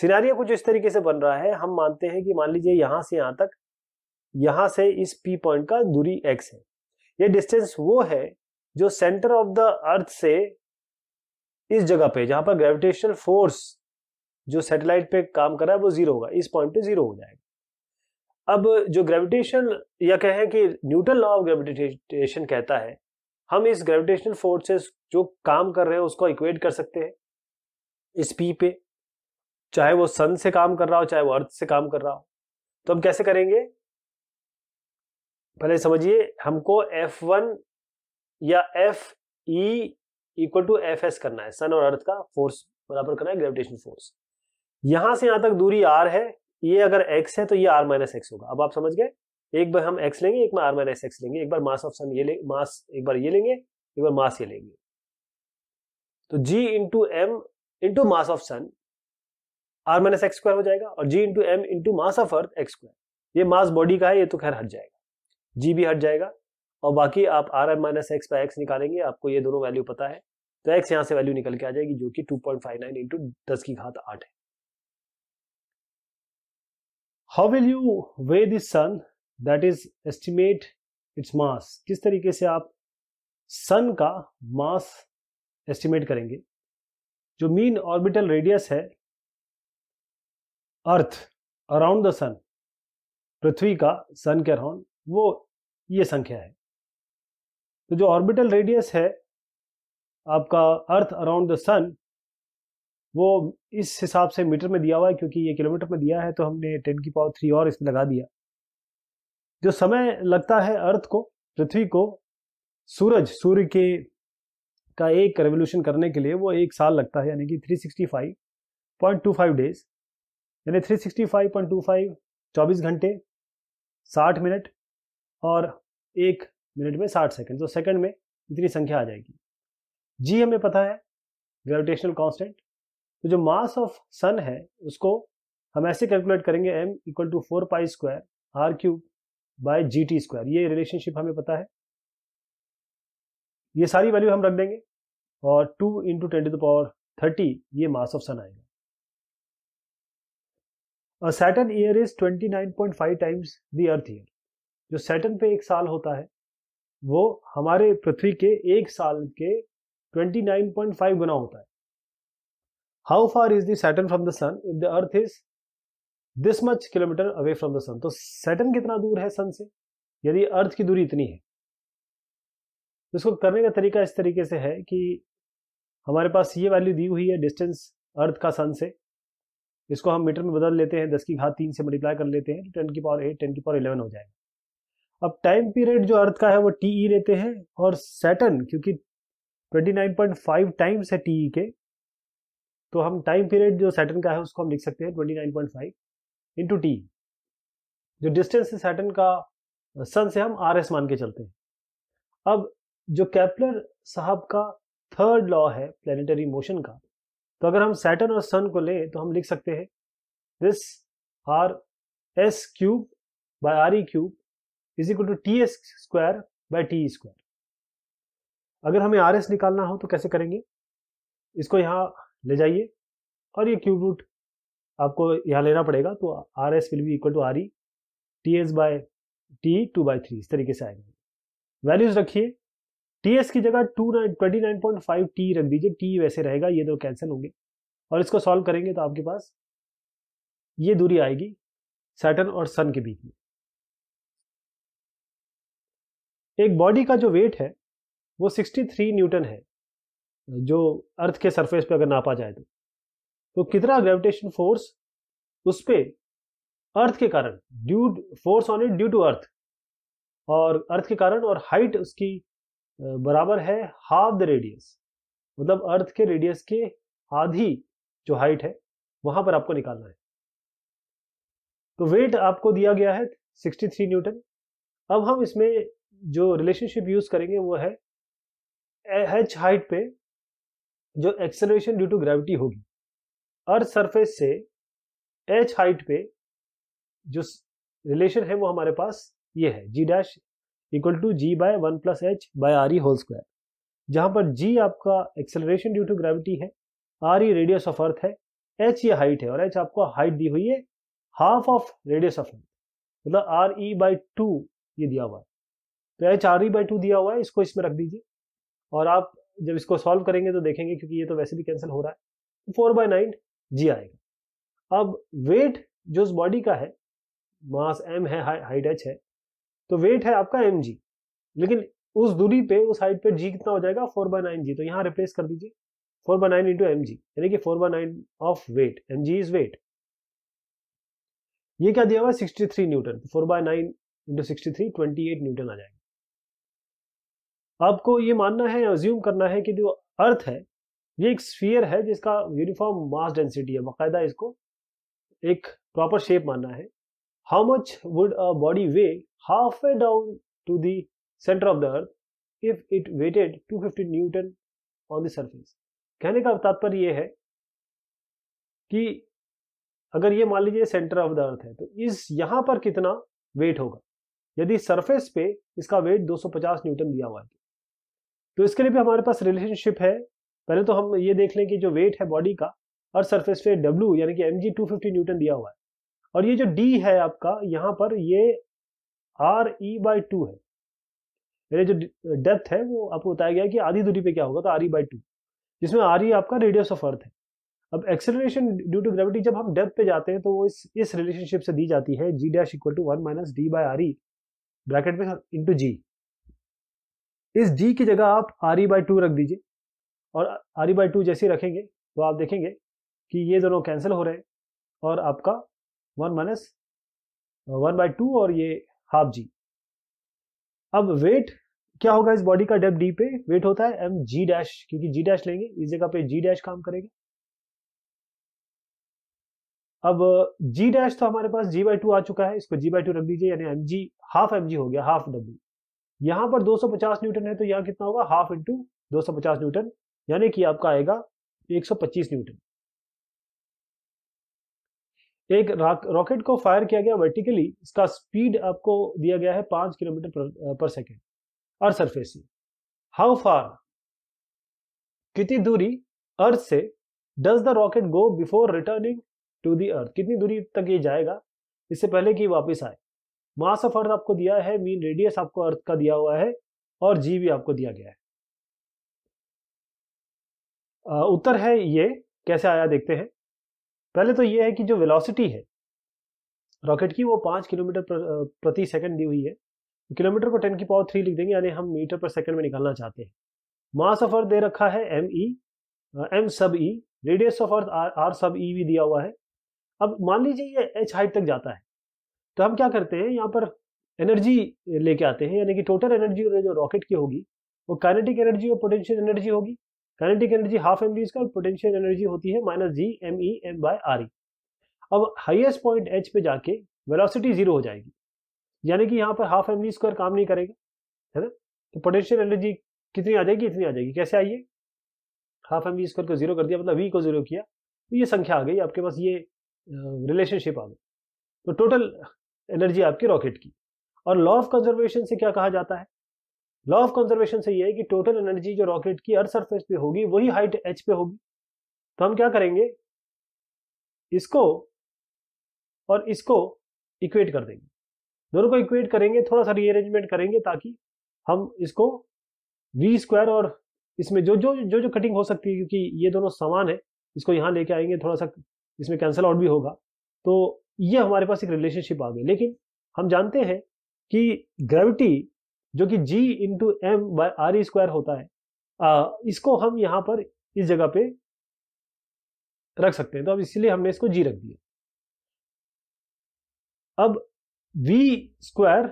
सिनारिया कुछ इस तरीके से बन रहा है हम मानते हैं कि मान लीजिए यहां से यहां तक यहां से इस पी पॉइंट का दूरी एक्स है ये डिस्टेंस वो है जो सेंटर ऑफ द अर्थ से इस जगह पे जहां पर ग्रेविटेशनल फोर्स जो सेटेलाइट पे काम कर रहा है वो जीरो होगा इस पॉइंट पे जीरो हो जाएगा अब जो ग्रेविटेशन या कहें कि न्यूटन लॉ ऑफ ग्रेविटेशन कहता है हम इस ग्रेविटेशनल फोर्सेस जो काम कर रहे हैं उसको इक्वेट कर सकते हैं इस पी पे चाहे वो सन से काम कर रहा हो चाहे वो अर्थ से काम कर रहा हो तो हम कैसे करेंगे पहले समझिए हमको एफ वन या F E equal to F S करना है सन और अर्थ का फोर्स बराबर करना है ग्रेविटेशन फोर्स यहां से यहां तक दूरी आर है ये अगर एक्स है तो ये आर माइनस एक्स होगा अब आप समझ गए एक बार हम एक्स लेंगे एक बार आर माइनस एक्स लेंगे एक बार मास ऑफ सन ये मास एक बार ये लेंगे एक बार मास ये लेंगे तो G into M into mass of sun R minus X square हो जाएगा और G into M into mass of earth X square ये मास बॉडी का है ये तो खैर हट जाएगा जी भी हट जाएगा और बाकी आप R M minus X by X निकालेंगे आपको ये दोनों वैल्यू पता है तो एक्स यहाँ से वैल्यू निकल के आ जाएगी जो कि two point five nine into दस की घात आठ है how will you weigh this sun that is estimate its mass किस तरीके से आप सन का मास एस्टिमेट करेंगे जो मीन ऑर्बिटल रेडियस है अर्थ अराउंड द सन पृथ्वी का सन के अराउंड वो ये संख्या है तो जो ऑर्बिटल रेडियस है आपका अर्थ अराउंड द सन वो इस हिसाब से मीटर में दिया हुआ है क्योंकि ये किलोमीटर में दिया है तो हमने टेन की पावर थ्री और इसमें लगा दिया जो समय लगता है अर्थ को पृथ्वी को सूरज सूर्य के का एक रेवोल्यूशन करने के लिए वो एक साल लगता है यानी कि 365.25 डेज यानी 365.25 24 घंटे 60 मिनट और एक मिनट में 60 सेकंड तो सेकंड में इतनी संख्या आ जाएगी जी हमें पता है ग्रेविटेशनल कांस्टेंट तो जो मास ऑफ सन है उसको हम ऐसे कैलकुलेट करेंगे M equal to four pi square R cube by G T square ये रिलेशनशिप हमें पता है ये सारी वैल्यू हम रख देंगे और two into ten to power thirty ये मास ऑफ सन आएगा और Saturn year is five times the earth year जो सैटन पे एक साल होता है वो हमारे पृथ्वी के एक साल के ट्वेंटी नाइन पॉइंट फाइव गुना होता है how far is Saturn from the sun if the earth is this much kilometre away from the sun तो सैटन कितना दूर है सन से यदि अर्थ की दूरी इतनी है तो इसको करने का तरीका इस तरीके से है कि हमारे पास ये वैल्यू दी हुई है डिस्टेंस अर्थ का सन से इसको हम मीटर में बदल लेते हैं दस की घात तीन से मल्टीप्लाई कर लेते हैं टेन की पावर एट टेन की पावर इलेवन हो जाएगा अब टाइम पीरियड जो अर्थ का है वो टी ई लेते हैं और सैटन क्योंकि twenty nine point five times है टी ई के तो हम टाइम पीरियड जो सैटन का है उसको हम लिख सकते हैं twenty nine point five into T जो डिस्टेंस है सैटन का सन से हम आर एस मान के चलते हैं अब जो कैप्लर साहब का थर्ड लॉ है प्लेनेटरी मोशन का तो अगर हम सैटन और सन को लें तो हम लिख सकते हैं this R S cube by R E cube is equal to T S square by T square अगर हमें आर एस निकालना हो तो कैसे करेंगे इसको यहाँ ले जाइए और ये क्यूब रूट आपको यहाँ लेना पड़ेगा तो R S will be equal to R E T S by T two by three इस तरीके से आएंगे वैल्यूज रखिए टी एस की जगह two nine twenty nine point five T रख दीजिए टी वैसे रहेगा ये दो तो कैंसिल होंगे और इसको सॉल्व करेंगे तो आपके पास ये दूरी आएगी सैटर्न और सन के बीच में एक बॉडी का जो वेट है वो सिक्सटी थ्री न्यूटन है जो अर्थ के सरफेस पे अगर नापा जाए तो तो कितना ग्रेविटेशन फोर्स उस पर अर्थ के कारण due force on it due to earth और अर्थ के कारण और हाइट उसकी बराबर है हाफ द रेडियस मतलब अर्थ के रेडियस के आधी जो हाइट है वहां पर आपको निकालना है तो वेट आपको दिया गया है 63 न्यूटन अब हम इसमें जो रिलेशनशिप यूज करेंगे वो है एच हाइट पे जो एक्सेलरेशन ड्यू टू ग्रेविटी होगी अर्थ सरफेस से एच हाइट पे जो रिलेशन है वो हमारे पास ये है G dash equal to G by one plus H by R E whole square जहाँ पर जी आपका एक्सेलरेशन ड्यू टू ग्रेविटी है R E radius of earth है एच ये हाइट है और एच आपको हाइट दी हुई है half of radius of earth मतलब आर ई बाई टू ये दिया हुआ है तो H R E by two दिया हुआ है इसको इसमें रख दीजिए और आप जब इसको सॉल्व करेंगे तो देखेंगे क्योंकि ये तो वैसे भी कैंसिल हो रहा है फोर बाय नाइन जी आएगा अब वेट जो उस बॉडी का है मास एम है हाइट एच है तो वेट है आपका एम जी लेकिन उस दूरी पे उस हाइट पे जी कितना हो जाएगा फोर बाय नाइन जी तो यहाँ रिप्लेस कर दीजिए four by nine into M G यानी कि four by nine of weight M G is weight ये क्या दिया हुआ है sixty three newton four by nine into sixty three twenty eight newton आ जाएगा आपको ये मानना है अज्यूम करना है कि जो अर्थ है ये एक स्फीयर है जिसका यूनिफॉर्म मास डेंसिटी है बाकायदा इसको एक प्रॉपर शेप मानना है how much would a body weigh half way down to the centre of the earth if it weighted 250 newton on the surface कहने का तात्पर्य यह है कि अगर ये मान लीजिए सेंटर ऑफ द अर्थ है तो इस यहाँ पर कितना वेट होगा यदि सरफेस पे इसका वेट 250 न्यूटन दिया हुआ है तो इसके लिए भी हमारे पास रिलेशनशिप है पहले तो हम ये देख लें कि जो वेट है बॉडी का और सरफेस पे डब्ल्यू यानी कि M G two fifty newton दिया हुआ है और ये जो डी है आपका यहाँ पर ये आर ई बाई टू है मेरे जो डेप्थ है वो आपको बताया गया कि आधी दूरी पे क्या होगा तो आर ई बाई टू जिसमें आर ई आपका रेडियस ऑफ अर्थ है अब एक्सेलरेशन ड्यू टू ग्रेविटी जब हम डेप्थ पे जाते हैं तो वो इस इस रिलेशनशिप से दी जाती है G dash equal to one minus D by R E bracket में इंटू जी इस डी की जगह आप आर ई बाई टू रख दीजिए और आर ई बाई टू जैसे रखेंगे तो आप देखेंगे कि ये दोनों कैंसिल हो रहे हैं और आपका one minus one by two और ये हाफ जी अब वेट क्या होगा इस बॉडी का डेप डी पे वेट होता है एम जी डैश क्योंकि जी डैश लेंगे इस जगह पे जी डैश काम करेगा अब जी uh, डैश तो हमारे पास जी बाई टू आ चुका है इसको जी बाई टू रख दीजिए यानी M G half M G हो गया हाफ डब्ल्यू यहां पर 250 न्यूटन है तो यहाँ कितना होगा हाफ इंटू दो न्यूटन यानी कि आपका आएगा 125 न्यूटन एक रॉकेट को फायर किया गया वर्टिकली इसका स्पीड आपको दिया गया है पांच kilometre per, per second earth surface से हाउ फार कितनी दूरी अर्थ से does the rocket go before returning to the earth कितनी दूरी तक ये जाएगा इससे पहले कि वापस आए मास ऑफ अर्थ आपको दिया है मीन रेडियस आपको अर्थ का दिया हुआ है और जी भी आपको दिया गया है उत्तर है ये कैसे आया देखते हैं पहले तो ये है कि जो वेलोसिटी है रॉकेट की वो पाँच किलोमीटर प्रति सेकंड दी हुई है किलोमीटर को टेन की पावर थ्री लिख देंगे यानी हम मीटर पर सेकंड में निकालना चाहते हैं मास ऑफ अर्थ दे रखा है M E M sub E radius of earth R sub E भी दिया हुआ है अब मान लीजिए ये एच हाइट तक जाता है तो हम क्या करते हैं यहाँ पर एनर्जी लेके आते हैं यानी कि टोटल एनर्जी जो रॉकेट की होगी वो काइनेटिक एनर्जी और पोटेंशियल एनर्जी होगी काइनेटिक एनर्जी हाफ एम का और पोटेंशियल एनर्जी होती है minus G M E M by R E अब हाइएस्ट पॉइंट एच पे जाके वेलोसिटी जीरो हो जाएगी यानी कि यहाँ पर हाफ एम स्क्वायर काम नहीं करेगा है ना तो पोटेंशियल एनर्जी कितनी आ जाएगी इतनी आ जाएगी कैसे आइए हाफ एम स्क्वायर को जीरो कर दिया मतलब वी को जीरो किया तो ये संख्या आ गई आपके पास ये रिलेशनशिप आ गई तो टोटल एनर्जी आपकी रॉकेट की और लॉ ऑफ कंजर्वेशन से क्या कहा जाता है लॉ ऑफ कंजर्वेशन से यह है कि टोटल एनर्जी जो रॉकेट की अर्थ सरफेस पे होगी वही हाइट एच पे होगी तो हम क्या करेंगे इसको और इसको इक्वेट कर देंगे दोनों को इक्वेट करेंगे थोड़ा सा रीअरेंजमेंट करेंगे ताकि हम इसको वी स्क्वायर और इसमें जो जो जो जो कटिंग हो सकती है क्योंकि ये दोनों समान है इसको यहाँ लेके आएंगे थोड़ा सा इसमें कैंसिल आउट भी होगा तो ये हमारे पास एक रिलेशनशिप आ गई लेकिन हम जानते हैं कि ग्रेविटी जो कि G into M by R square होता है आ, इसको हम यहाँ पर इस जगह पे रख सकते हैं तो अब इसलिए हमने इसको जी रख दिया अब V square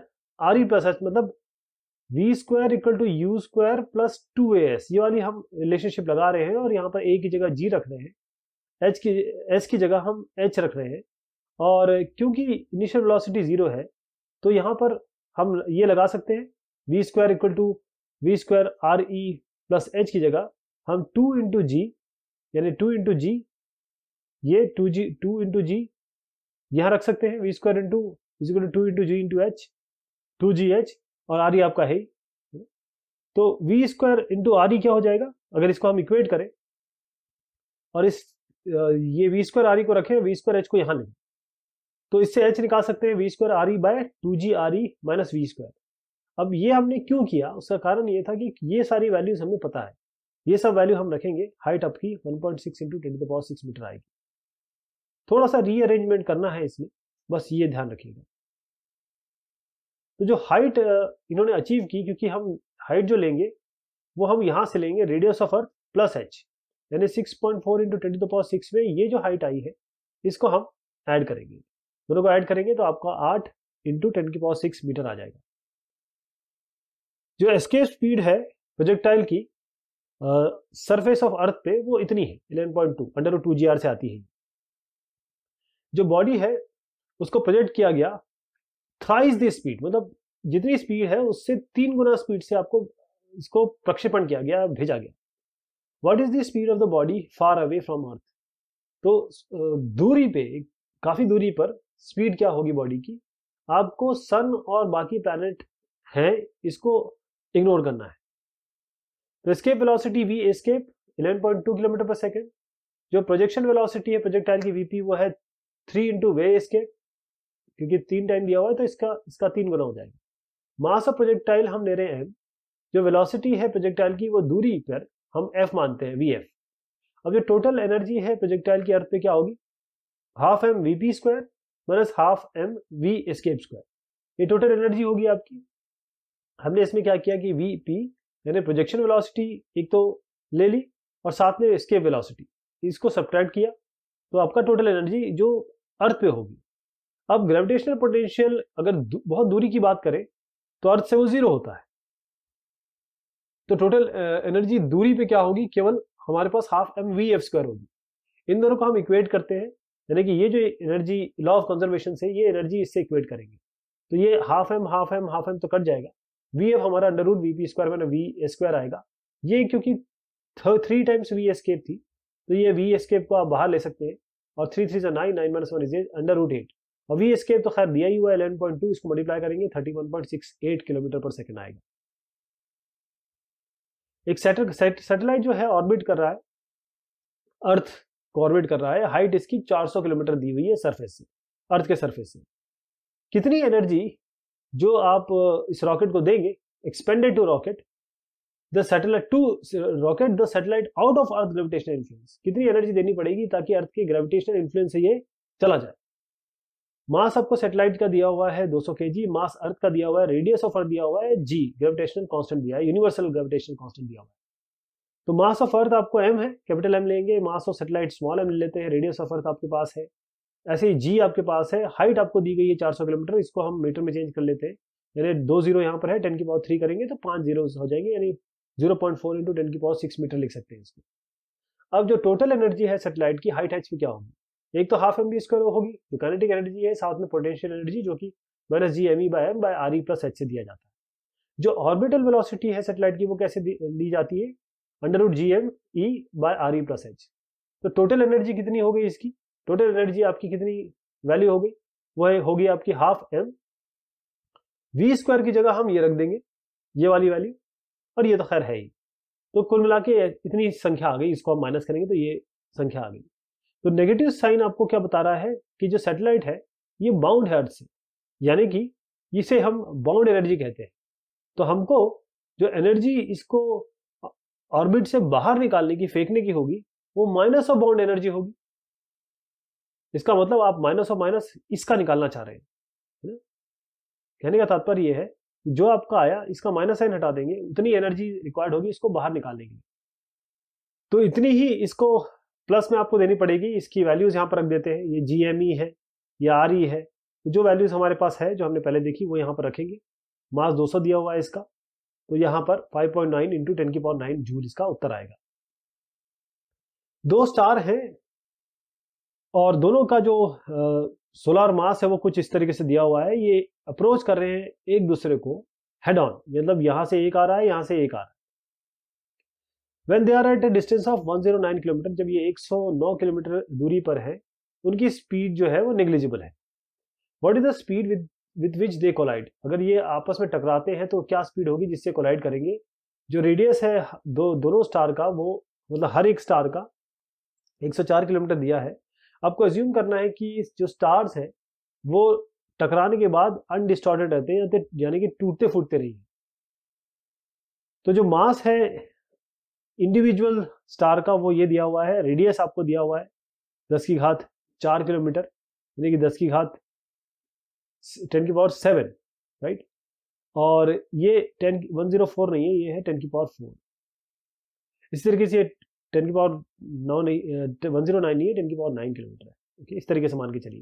R E plus H मतलब V square equal to U square plus two A S ये वाली हम रिलेशनशिप लगा रहे हैं और यहाँ पर ए की जगह जी रख रहे हैं एच की एस की जगह हम एच रख रहे हैं और क्योंकि इनिशियल वेलोसिटी जीरो है तो यहाँ पर हम ये लगा सकते हैं V square equal to V square R E plus H की जगह हम टू इंटू जी यानी टू इंटू जी ये two G two into G यहाँ रख सकते हैं V square into equal to into G into H two G H और आर ई आपका है ही तो V square into R E क्या हो जाएगा अगर इसको हम इक्वेट करें और इस ये वी स्क्वायर आर ई को रखें वी स्क्वायर एच को यहाँ लें तो इससे एच निकाल सकते हैं V square R E by two G R E minus V square अब ये हमने क्यों किया उसका कारण ये था कि ये सारी वैल्यूज हमें पता है ये सब वैल्यू हम रखेंगे हाइट अप की 1.6 point six into ten power six metre आएगी थोड़ा सा रीअरेंजमेंट करना है इसमें बस ये ध्यान रखिएगा तो जो हाइट इन्होंने अचीव की क्योंकि हम हाइट जो लेंगे वो हम यहाँ से लेंगे radius of earth plus H यानी six point four into two power six में ये जो हाइट आई है इसको हम ऐड करेंगे दोनों को ऐड करेंगे तो आपका आठ इंटू टेन की पावर सिक्स मीटर आ जाएगा जो एस्केप स्पीड है प्रोजेक्टाइल की सरफेस ऑफ अर्थ पे वो इतनी है eleven point two under two G R से आती है जो बॉडी है उसको प्रोजेक्ट किया गया थ्राइज द स्पीड मतलब जितनी स्पीड है उससे तीन गुना स्पीड से आपको इसको प्रक्षेपण किया गया भेजा गया what is the speed of the body far away from earth तो दूरी पे काफी दूरी पर स्पीड क्या होगी बॉडी की आपको सन और बाकी प्लानट हैं इसको इग्नोर करना है तो escape velocity V escape 11.2 kilometre per second जो प्रोजेक्शन वेलोसिटी है प्रोजेक्टाइल की वीपी वो है थ्री इंटू वे एस्केप क्योंकि तीन टाइम दिया हुआ है तो इसका इसका तीन गुना हो जाएगा मास ऑफ प्रोजेक्टाइल हम ले रहे हैं जो वेलोसिटी है प्रोजेक्टाइल की वो दूरी पर हम एफ मानते हैं वी एफ अब जो टोटल एनर्जी है प्रोजेक्टाइल की अर्थ पे क्या होगी half M V P square minus half M V escape square ये टोटल एनर्जी होगी आपकी हमने इसमें क्या किया कि वी पी यानी प्रोजेक्शन वेलोसिटी एक तो ले ली और साथ में स्केप वेलोसिटी इसको सब्ट्रैक्ट किया तो आपका टोटल एनर्जी जो अर्थ पे होगी अब ग्रेविटेशनल पोटेंशियल अगर दू, बहुत दूरी की बात करें तो अर्थ से वो जीरो होता है तो टोटल एनर्जी दूरी पे क्या होगी केवल हमारे पास half M V F square होगी इन दोनों को हम इक्वेट करते हैं यानी कि ये जो एनर्जी लॉ ऑफ कंजर्वेशन से ये एनर्जी इससे इक्वेट करेंगे तो ये half M half M half M तो कट जाएगा वी एफ हमारा under root V P square में वी स्क्वायर आएगा ये क्योंकि थ्री टाइम्स वी एस्केप थी तो ये वी एस्केप को आप बाहर ले सकते हैं और थ्री थ्री से nine nine minus one is under root eight और वी एस्केप तो खैर दिया ही हुआ है इलेवन पॉइंट टू इसको मल्टीप्लाई करेंगे thirty one point six eight kilometre per second आएगा एक सैटेलाइट जो है ऑर्बिट कर रहा है अर्थ कॉर्बिट कर रहा है हाइट इसकी 400 किलोमीटर दी हुई है सरफेस से अर्थ के सरफेस से कितनी एनर्जी जो आप इस रॉकेट को देंगे expanded to rocket the satellite to rocket the satellite out of earth gravitational influence कितनी एनर्जी देनी पड़ेगी ताकि अर्थ के ग्रेविटेशनल इन्फ्लुएंस से ये चला जाए मास आपको सैटेलाइट का दिया हुआ है 200 सौ मास अर्थ का दिया हुआ है रेडियस ऑफ अर्थ दिया हुआ है जी ग्रेविटेशनल कांस्टेंट दिया है यूनिवर्सल ग्रेविटेशनल कांस्टेंट दिया हुआ है तो मास ऑफ अर्थ आपको एम है कैपिटल एम लेंगे mass of satellite small M लेते हैं रेडियस ऑफ अर्थ आपके पास है ऐसे ही जी आपके पास है हाइट आपको दी गई है 400 किलोमीटर इसको हम मीटर में चेंज कर लेते हैं यानी दो जीरो यहाँ पर है टेन की पावर थ्री करेंगे तो पाँच जीरो हो जाएंगे यानी zero point four into ten की पावर सिक्स मीटर लिख सकते हैं इसको अब जो टोटल एनर्जी है सेटेलाइट की हाइट एच की क्या होगी एक तो हाफ एम बी स्क्वायर होगी जो कैनेटिक एनर्जी है साथ में पोटेंशियल एनर्जी जो कि minus G M E by M by R E plus H से दिया जाता है जो ऑर्बिटल वेलोसिटी है सेटेलाइट की वो कैसे ली जाती है under root G M E by R E plus H तो टोटल एनर्जी कितनी हो गई इसकी टोटल एनर्जी आपकी कितनी वैल्यू हो गई वह होगी आपकी हाफ एम वी स्क्वायर की जगह हम ये रख देंगे ये वाली वैल्यू और ये तो खैर है ही तो कुल मिला के इतनी संख्या आ गई इसको आप माइनस करेंगे तो ये संख्या आ गई तो नेगेटिव साइन आपको क्या बता रहा है कि जो सेटेलाइट है ये बाउंड है अर्थ से यानी कि इसे हम बाउंड एनर्जी कहते हैं तो हमको जो एनर्जी इसको ऑर्बिट से बाहर निकालने की फेंकने की होगी वो माइनस ऑफ बाउंड एनर्जी होगी इसका मतलब आप माइनस ऑफ माइनस इसका निकालना चाह रहे हैं कहने का तात्पर्य यह है जो आपका आया इसका माइनस साइन हटा देंगे उतनी एनर्जी रिक्वायर्ड होगी इसको बाहर निकालने के लिए तो इतनी ही इसको प्लस में आपको देनी पड़ेगी इसकी वैल्यूज यहाँ पर रख देते हैं ये जी एम ई है ये आर ई e है तो जो वैल्यूज हमारे पास है जो हमने पहले देखी वो यहाँ पर रखेंगे मास 200 दिया हुआ है इसका तो यहां पर 5.9 पॉइंट नाइन इंटू टेन की पावर नाइन जूल इसका उत्तर आएगा दो स्टार हैं और दोनों का जो आ, सोलार मास है वो कुछ इस तरीके से दिया हुआ है ये अप्रोच कर रहे हैं एक दूसरे को हेड ऑन मतलब यहां से एक आ रहा है यहां से एक आ रहा है when they are at a distance of 109 kilometre जब ये 109 किलोमीटर दूरी पर है उनकी स्पीड जो है वो निग्लिजिबल है what is the speed with with which they collide अगर ये आपस में टकराते हैं तो क्या स्पीड होगी जिससे कोलाइड करेंगे जो रेडियस है दो दोनों स्टार का वो मतलब हर एक स्टार का 104 किलोमीटर दिया है आपको एज्यूम करना है कि जो स्टार्स हैं वो टकराने के बाद अनडिस्टॉर्टेड रहते हैं यानी कि टूटते फूटते रहिए तो जो मास है इंडिविजुअल स्टार का वो ये दिया हुआ है रेडियस आपको दिया हुआ है दस की घात चार किलोमीटर यानी कि दस की घात टेन की पावर सेवन राइट और ये टेन वन जीरो फोर नहीं है ये है टेन की पावर फोर इस तरीके से टेन की पावर नौ नहीं वन जीरो नाइन नहीं है टेन की पावर नाइन किलोमीटर है ओके इस तरीके से मान के चलिए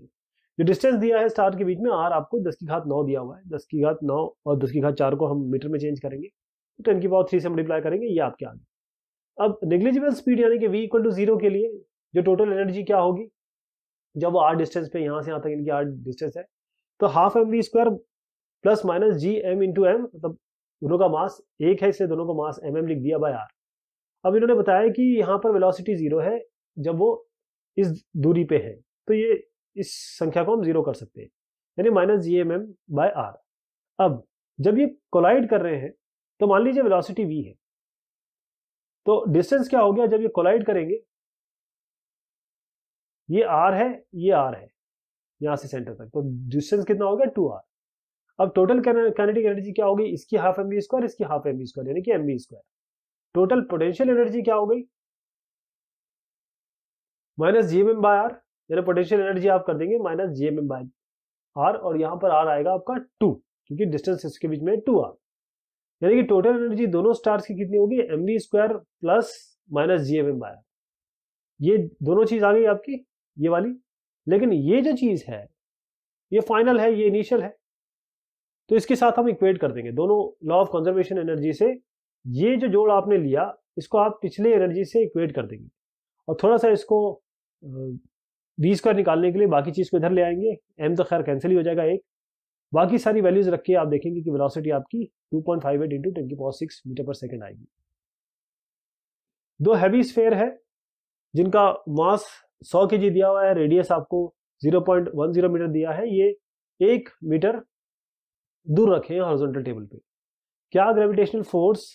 जो डिस्टेंस दिया है स्टार के बीच में आर आपको दस की घात नौ दिया हुआ है दस की घात नौ और दस की घात चार को हम मीटर में चेंज करेंगे तो टेन की पावर थ्री से मल्टीप्लाई करेंगे ये आपके आगे अब नेग्लिजिबल स्पीड यानी कि वी इक्वल टू जीरो के लिए जो टोटल एनर्जी क्या होगी जब आर डिस्टेंस पे यहाँ से यहाँ तक इनकी आर डिस्टेंस है तो half M V square plus minus G M into M मतलब दोनों का मास एक है इसलिए दोनों का मास एम एम लिख दिया बाय आर अब इन्होंने बताया कि यहाँ पर वेलोसिटी जीरो है जब वो इस दूरी पे है तो ये इस संख्या को हम जीरो कर सकते हैं यानी minus G M M by R अब जब ये कोलाइड कर रहे हैं तो मान लीजिए वेलोसिटी वी है तो डिस्टेंस क्या हो गया जब ये कोलाइड करेंगे ये आर है ये आर है यहाँ से सेंटर तक तो डिस्टेंस कितना होगा टू आर अब टोटल काइनेटिक एनर्जी क्या होगी इसकी हाफ एम बी स्क्वायर इसकी हाफ एम बी स्क्वायर यानी कि M B square total potential energy क्या हो गई minus G M M by R यानी पोटेंशियल एनर्जी आप कर देंगे minus G M M by R और यहाँ पर आर आएगा आपका टू क्योंकि डिस्टेंस इसके बीच में टू आर यानी कि टोटल एनर्जी दोनों स्टार्स की कितनी होगी M B square plus minus G M M by R ये दोनों चीज आ गई आपकी ये वाली लेकिन ये जो चीज़ है ये फाइनल है ये इनिशियल है तो इसके साथ हम इक्वेट कर देंगे दोनों लॉ ऑफ कंजर्वेशन एनर्जी से ये जो जोड़ आपने लिया इसको आप पिछले एनर्जी से इक्वेट कर देंगे और थोड़ा सा इसको वी स्क्वायर निकालने के लिए बाकी चीज़ को इधर ले आएंगे एम तो खैर कैंसिल ही हो जाएगा एक बाकी सारी वैल्यूज रख के आप देखेंगे कि वेलोसिटी आपकी 2.58 point five eight into twenty point six metre per second आएगी दो हैवी स्फेयर है जिनका मास सौ के दिया हुआ है रेडियस आपको zero point one zero metre दिया है ये एक मीटर दूर रखे हैं हॉरिजॉन्टल टेबल पे क्या ग्रेविटेशनल फोर्स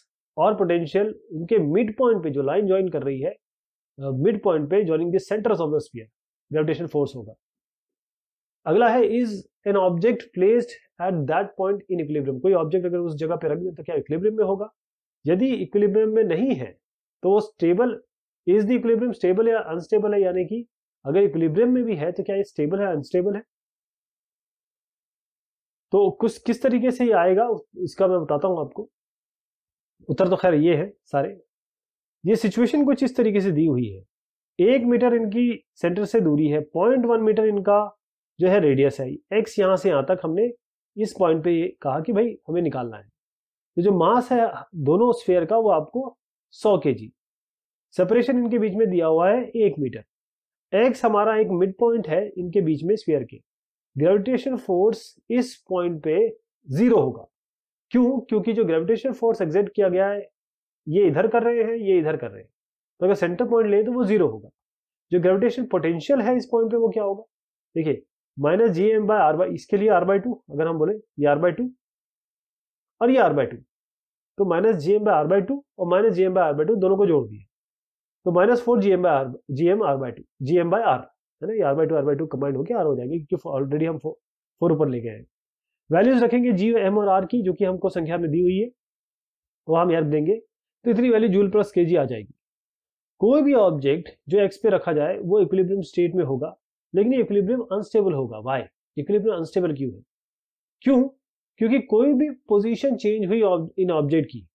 और पोटेंशियल उनके मिड पॉइंट पे जो लाइन ज्वाइन कर रही है मिड पॉइंट पे joining the centre of the sphere gravitational force होगा अगला है is an object placed at that point in equilibrium कोई ऑब्जेक्ट अगर उस जगह पे रख दे तो क्या इक्विलिब्रियम में होगा यदि इक्विलिब्रियम में नहीं है तो वो stable is the equilibrium stable या अनस्टेबल है यानी कि अगर इक्विलिब्रियम में भी है तो क्या ये स्टेबल है अनस्टेबल है तो कुछ किस तरीके से ये आएगा इसका मैं बताता हूं आपको उत्तर तो खैर ये है सारे ये सिचुएशन कुछ इस तरीके से दी हुई है एक मीटर इनकी सेंटर से दूरी है पॉइंट वन मीटर इनका जो है रेडियस है एक्स यहां से यहां तक हमने इस पॉइंट पे ये कहा कि भाई हमें निकालना है तो जो मास है दोनों स्फेयर का वो आपको 100 के जी सेपरेशन इनके बीच में दिया हुआ है एक मीटर एक्स हमारा एक मिड पॉइंट है इनके बीच में स्फीयर के ग्रेविटेशन फोर्स इस पॉइंट पे जीरो होगा क्यों क्योंकि जो ग्रेविटेशन फोर्स एग्जिट किया गया है ये इधर कर रहे हैं ये इधर कर रहे हैं तो अगर सेंटर पॉइंट ले तो वो जीरो होगा जो ग्रेविटेशन पोटेंशियल है इस पॉइंट पे वो क्या होगा देखिए minus G M by R by इसके लिए आर बाई टू अगर हम बोले ये आर बाई टू और ये आर बाई टू तो minus G M by R by two और minus G M by R by two दोनों को जोड़ दिया तो minus four G M by R G M R by two G M by R है ना R by two R by two combined होकर R हो जाएंगे क्योंकि ऑलरेडी हम फोर ऊपर लेके आए वैल्यूज रखेंगे जी एम और आर की जो कि हमको संख्या में दी हुई है वो हम यार देंगे तो इतनी वैल्यू जूल प्लस के जी आ जाएगी कोई भी ऑब्जेक्ट जो एक्स पे रखा जाए वो इक्विलिब्रियम स्टेट में होगा लेकिन ये इक्विलिब्रियम अनस्टेबल होगा वाई इक्विलिब्रियम अनस्टेबल क्यों है क्यों क्योंकि कोई भी पोजीशन चेंज हुई इन ऑब्जेक्ट की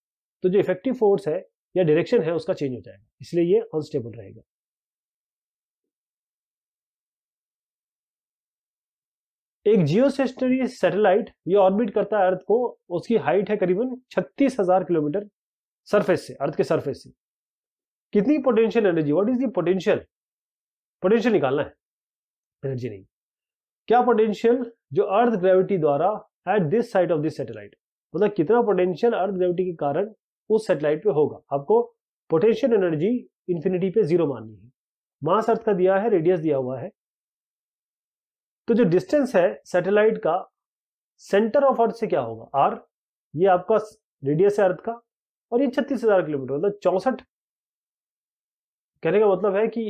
तो जो इफेक्टिव फोर्स है या डायरेक्शन है उसका चेंज हो जाएगा इसलिए ये अनस्टेबल रहेगा एक जियो स्टेशनरी सैटेलाइट ये ऑर्बिट करता है अर्थ को उसकी हाइट है करीबन 36,000 किलोमीटर सरफेस से अर्थ के सरफेस से कितनी potential energy what is the potential potential निकालना है एनर्जी नहीं क्या पोटेंशियल जो अर्थ ग्रेविटी द्वारा at this side of this satellite मतलब कितना पोटेंशियल अर्थ ग्रेविटी के कारण उस सेटेलाइट पे होगा आपको पोटेंशियल एनर्जी इन्फिनिटी पे जीरो माननी है मास अर्थ का दिया है रेडियस दिया हुआ है तो जो डिस्टेंस है सैटेलाइट का सेंटर ऑफ अर्थ से क्या होगा आर ये आपका रेडियस है अर्थ का और ये छत्तीस हजार किलोमीटर मतलब चौसठ कहने का मतलब है कि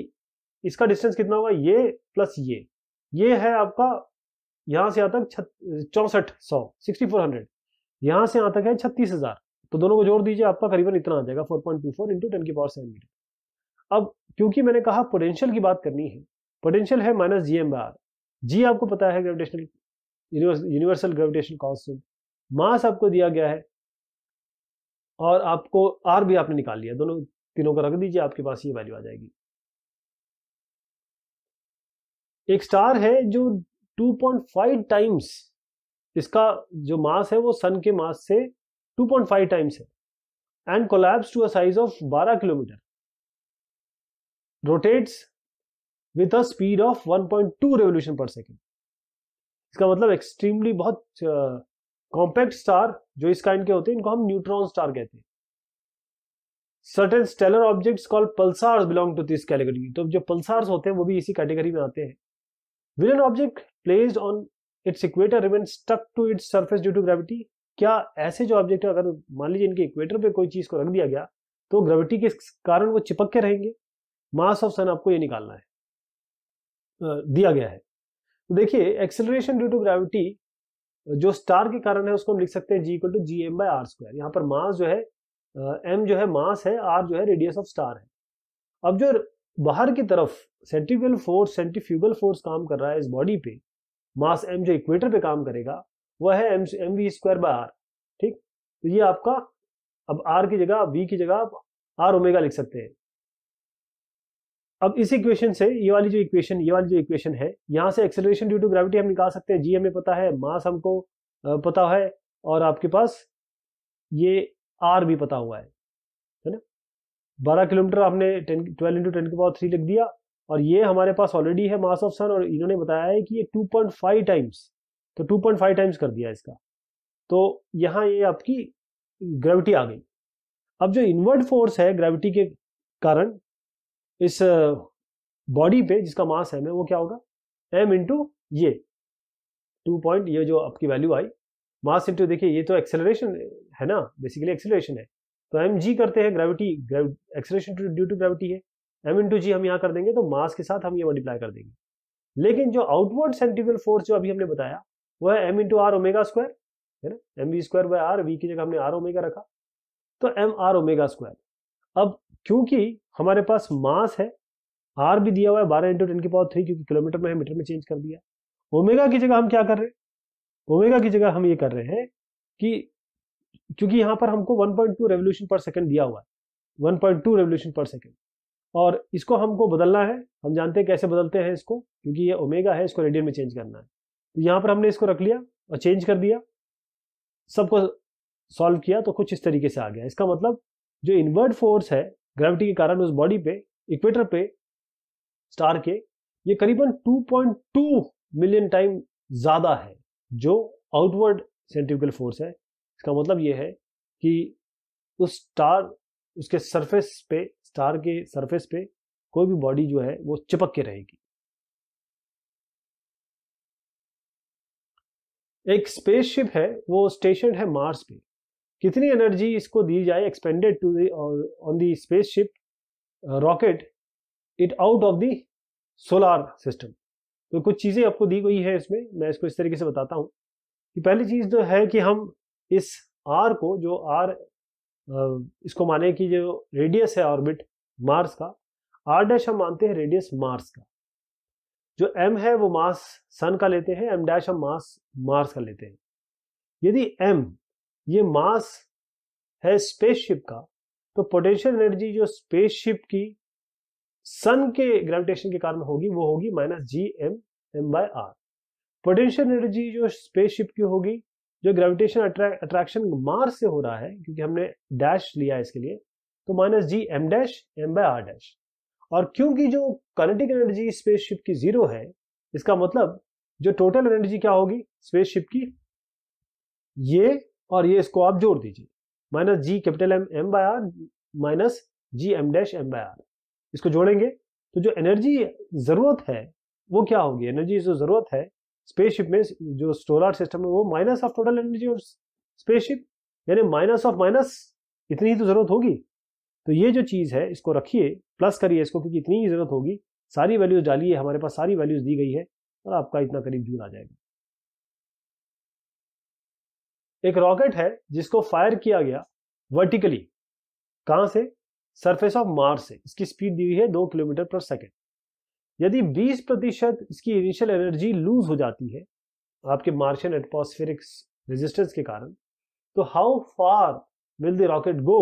इसका डिस्टेंस कितना होगा ये प्लस ये ये है आपका यहां से यहां तक चौसठ सौ सिक्सटी फोर हंड्रेड यहां से यहां तक है छत्तीस हजार तो दोनों को जोड़ दीजिए आपका करीबन इतना आ जाएगा 4.24 point two four into ten की पावर सेवन मीटर अब क्योंकि मैंने कहा पोटेंशियल की बात करनी है पोटेंशियल है minus G M R G आपको पता है gravitational universal gravitation constant mass आपको दिया गया है और आपको आर भी आपने निकाल लिया दोनों तीनों को रख दीजिए आपके पास ये वैल्यू आ जाएगी एक स्टार है जो 2.5 टाइम्स इसका जो मास है वो सन के मास से 2.5 टाइम्स है and collapse to a size of 12 kilometre rotates with speed of 1.2 revolution per second इसका मतलब एक्सट्रीमली बहुत कॉम्पैक्ट uh, स्टार जो इस काइंड के होते हैं इनको हम न्यूट्रॉन स्टार कहते हैं certain stellar object call pulsars belong to this category तो जो पल्सार्स होते हैं वो भी इसी कैटेगरी में आते हैं will an object placed on its equator remain stuck to its surface due to gravity क्या ऐसे जो ऑब्जेक्ट है अगर मान लीजिए इनके इक्वेटर पे कोई चीज़ को रख दिया गया तो ग्रेविटी के कारण वो चिपक के रहेंगे मास ऑफ सन आपको ये निकालना है दिया गया है तो देखिए एक्सेलरेशन ड्यू टू ग्रेविटी जो स्टार के कारण है उसको हम लिख सकते हैं G equal to G M by R square यहाँ पर मास जो है एम जो है मास है आर जो है रेडियस ऑफ स्टार है अब जो बाहर की तरफ सेंट्रीफ्यूगल फोर्स सेंट्रीफ्यूगल फोर्स काम कर रहा है इस बॉडी पे मास एम जो इक्वेटर पे काम करेगा वह है M M V square by R ठीक तो ये आपका अब आर की जगह वी की जगह आप आर ओमेगा लिख सकते हैं अब इस इक्वेशन से ये वाली जो इक्वेशन ये वाली जो इक्वेशन है यहाँ से एक्सेलरेशन ड्यू टू ग्रेविटी हम निकाल सकते हैं जी हमें पता है मास हमको पता है और आपके पास ये आर भी पता हुआ है है ना बारह किलोमीटर आपने टेन ट्वेल्व इंटू टेन के पावर थ्री लिख दिया और ये हमारे पास ऑलरेडी है मास ऑफ सन और इन्होंने बताया है कि ये टू पॉइंट फाइव टाइम्स तो 2.5 टाइम्स कर दिया इसका तो यहाँ ये आपकी ग्रेविटी आ गई अब जो इनवर्ड फोर्स है ग्रेविटी के कारण इस बॉडी पे जिसका मास है वो क्या होगा एम इंटू ये टू पॉइंट ये जो आपकी वैल्यू आई मास इंटू देखिए ये तो एक्सेलरेशन है ना बेसिकली एक्सेलरेशन है तो एम जी करते हैं gravity acceleration due to gravity है एम इंटू जी हम यहाँ कर देंगे तो मास के साथ हम ये मल्टीप्लाई कर देंगे लेकिन जो आउटवर्ड सेंटिकल फोर्स जो अभी हमने बताया वह है M into R omega square है ना M V square by R V की जगह हमने आर ओमेगा रखा तो एम आर ओमेगा स्क्वायर अब क्योंकि हमारे पास मास है आर भी दिया हुआ है बारह इंटू टेन की पावर थ्री क्योंकि किलोमीटर में है मीटर में चेंज कर दिया ओमेगा की जगह हम क्या कर रहे हैं ओमेगा की जगह हम ये कर रहे हैं कि क्योंकि यहाँ पर हमको 1.2 रेवोल्यूशन पर सेकंड दिया हुआ है 1.2 रेवोल्यूशन पर सेकंड और इसको हमको बदलना है हम जानते हैं कैसे बदलते हैं इसको क्योंकि ये ओमेगा है इसको रेडियन में चेंज करना है तो यहाँ पर हमने इसको रख लिया और चेंज कर दिया सबको सॉल्व किया तो कुछ इस तरीके से आ गया इसका मतलब जो इनवर्ड फोर्स है ग्रेविटी के कारण उस बॉडी पे इक्वेटर पे स्टार के ये करीबन 2.2 मिलियन टाइम ज़्यादा है जो आउटवर्ड सेंट्रिकल फोर्स है इसका मतलब ये है कि उस स्टार उसके सरफेस पे स्टार के सरफेस पे कोई भी बॉडी जो है वो चिपक के रहेगी एक स्पेसशिप है वो स्टेशन है मार्स पे कितनी एनर्जी इसको दी जाए expended to on the spaceship rocket it out of the solar system तो कुछ चीज़ें आपको दी गई है इसमें मैं इसको इस तरीके से बताता हूँ कि पहली चीज़ तो है कि हम इस आर को जो आर uh, इसको माने कि जो रेडियस है ऑर्बिट मार्स का आर डैश हम मानते हैं रेडियस मार्स का जो m है वो मास सन का लेते हैं m डैश हम मास मार्स का लेते हैं यदि m ये मास है स्पेसशिप का तो पोटेंशियल एनर्जी जो स्पेसशिप की सन के ग्रेविटेशन के कारण होगी वो होगी minus G M M by R potential energy जो स्पेसशिप की होगी जो ग्रेविटेशन अट्रैक्शन मार्स से हो रहा है क्योंकि हमने डैश लिया इसके लिए तो minus G M dash M by R dash और क्योंकि जो कनेटिक एनर्जी स्पेसशिप की जीरो है इसका मतलब जो टोटल एनर्जी क्या होगी स्पेसशिप की ये और ये इसको आप जोड़ दीजिए minus G capital M M by R minus G M dash M by R इसको जोड़ेंगे तो जो एनर्जी ज़रूरत है वो क्या होगी एनर्जी जो ज़रूरत है स्पेसशिप में जो स्टोलर सिस्टम है वो minus of total energy of spaceship यानी माइनस ऑफ माइनस इतनी ही तो ज़रूरत होगी तो ये जो चीज़ है इसको रखिए प्लस करिए इसको क्योंकि इतनी ही ज़रूरत होगी सारी वैल्यूज़ डालिए हमारे पास सारी वैल्यूज़ दी गई है और आपका इतना करीब जून आ जाएगा एक रॉकेट है जिसको फायर किया गया वर्टिकली कहाँ से सरफेस ऑफ मार्स से इसकी स्पीड दी हुई है दो किलोमीटर पर सेकेंड यदि 20 प्रतिशत इसकी इनिशियल एनर्जी लूज हो जाती है आपके मार्शियन एटमोस्फेरिक्स रेजिस्टेंस के कारण तो how far will the rocket go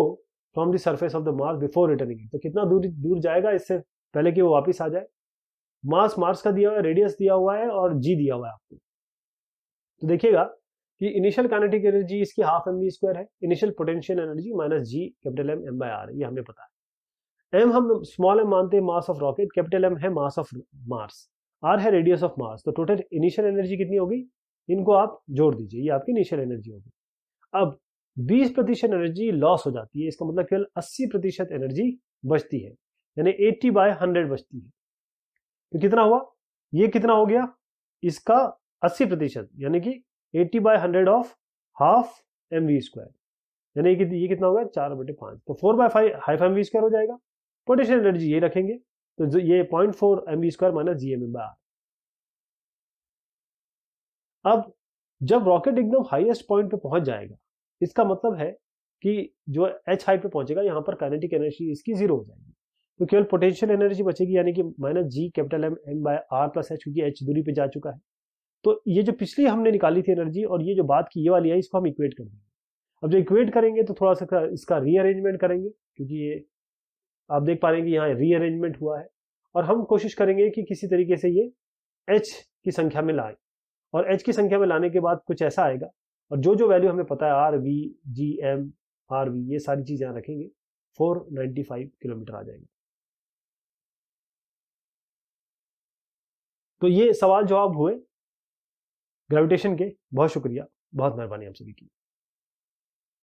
from the surface of the Mars before returning तो कितना दूर दूर जाएगा इससे पहले कि वो वापस आ जाए मास मार्स का दिया हुआ है रेडियस दिया हुआ है और जी दिया हुआ है आपको तो देखिएगा कि इनिशियल काइनेटिक एनर्जी इसकी हाफ एम बी स्क्वायर है initial potential energy minus G capital M M by R ये हमें पता है एम हम स्मॉल एम मानते हैं mass of rocket capital M है मास ऑफ मार्स आर है रेडियस ऑफ मार्स तो टोटल इनिशियल एनर्जी कितनी होगी इनको आप जोड़ दीजिए ये आपकी इनिशियल एनर्जी होगी अब 20 प्रतिशत एनर्जी लॉस हो जाती है इसका मतलब केवल 80 प्रतिशत एनर्जी बचती है यानी 80 बाय 100 बचती है तो कितना हुआ ये कितना हो गया इसका 80 प्रतिशत यानी कि 80 by 100 of half M V square यानी कि ये कितना हो गया चार बटे पाँच तो four by five half M V square हो जाएगा पोटेंशियल एनर्जी ये रखेंगे तो ये point four M V square minus G M M by R अब जब रॉकेट एकदम हाईएस्ट पॉइंट पे पहुंच जाएगा इसका मतलब है कि जो एच हाई पे पहुंचेगा यहाँ पर काइनेटिक एनर्जी इसकी जीरो हो जाएगी तो केवल पोटेंशियल एनर्जी बचेगी यानी कि minus G capital M M by R plus H क्योंकि एच दूरी पे जा चुका है तो ये जो पिछली हमने निकाली थी एनर्जी और ये जो बात की ये वाली है इसको हम इक्वेट कर देंगे अब जो इक्वेट करेंगे तो थोड़ा सा इसका रीअरेंजमेंट करेंगे क्योंकि ये आप देख पा रहे हैं कि यहाँ रीअरेंजमेंट हुआ है और हम कोशिश करेंगे कि किसी तरीके से ये एच की संख्या में लाए और एच की संख्या में लाने के बाद कुछ ऐसा आएगा और जो जो वैल्यू हमें पता है R V G M R V ये सारी चीज़ यहाँ रखेंगे 495 किलोमीटर आ जाएगी तो ये सवाल जवाब हुए ग्रेविटेशन के बहुत शुक्रिया बहुत मेहरबानी आप सभी की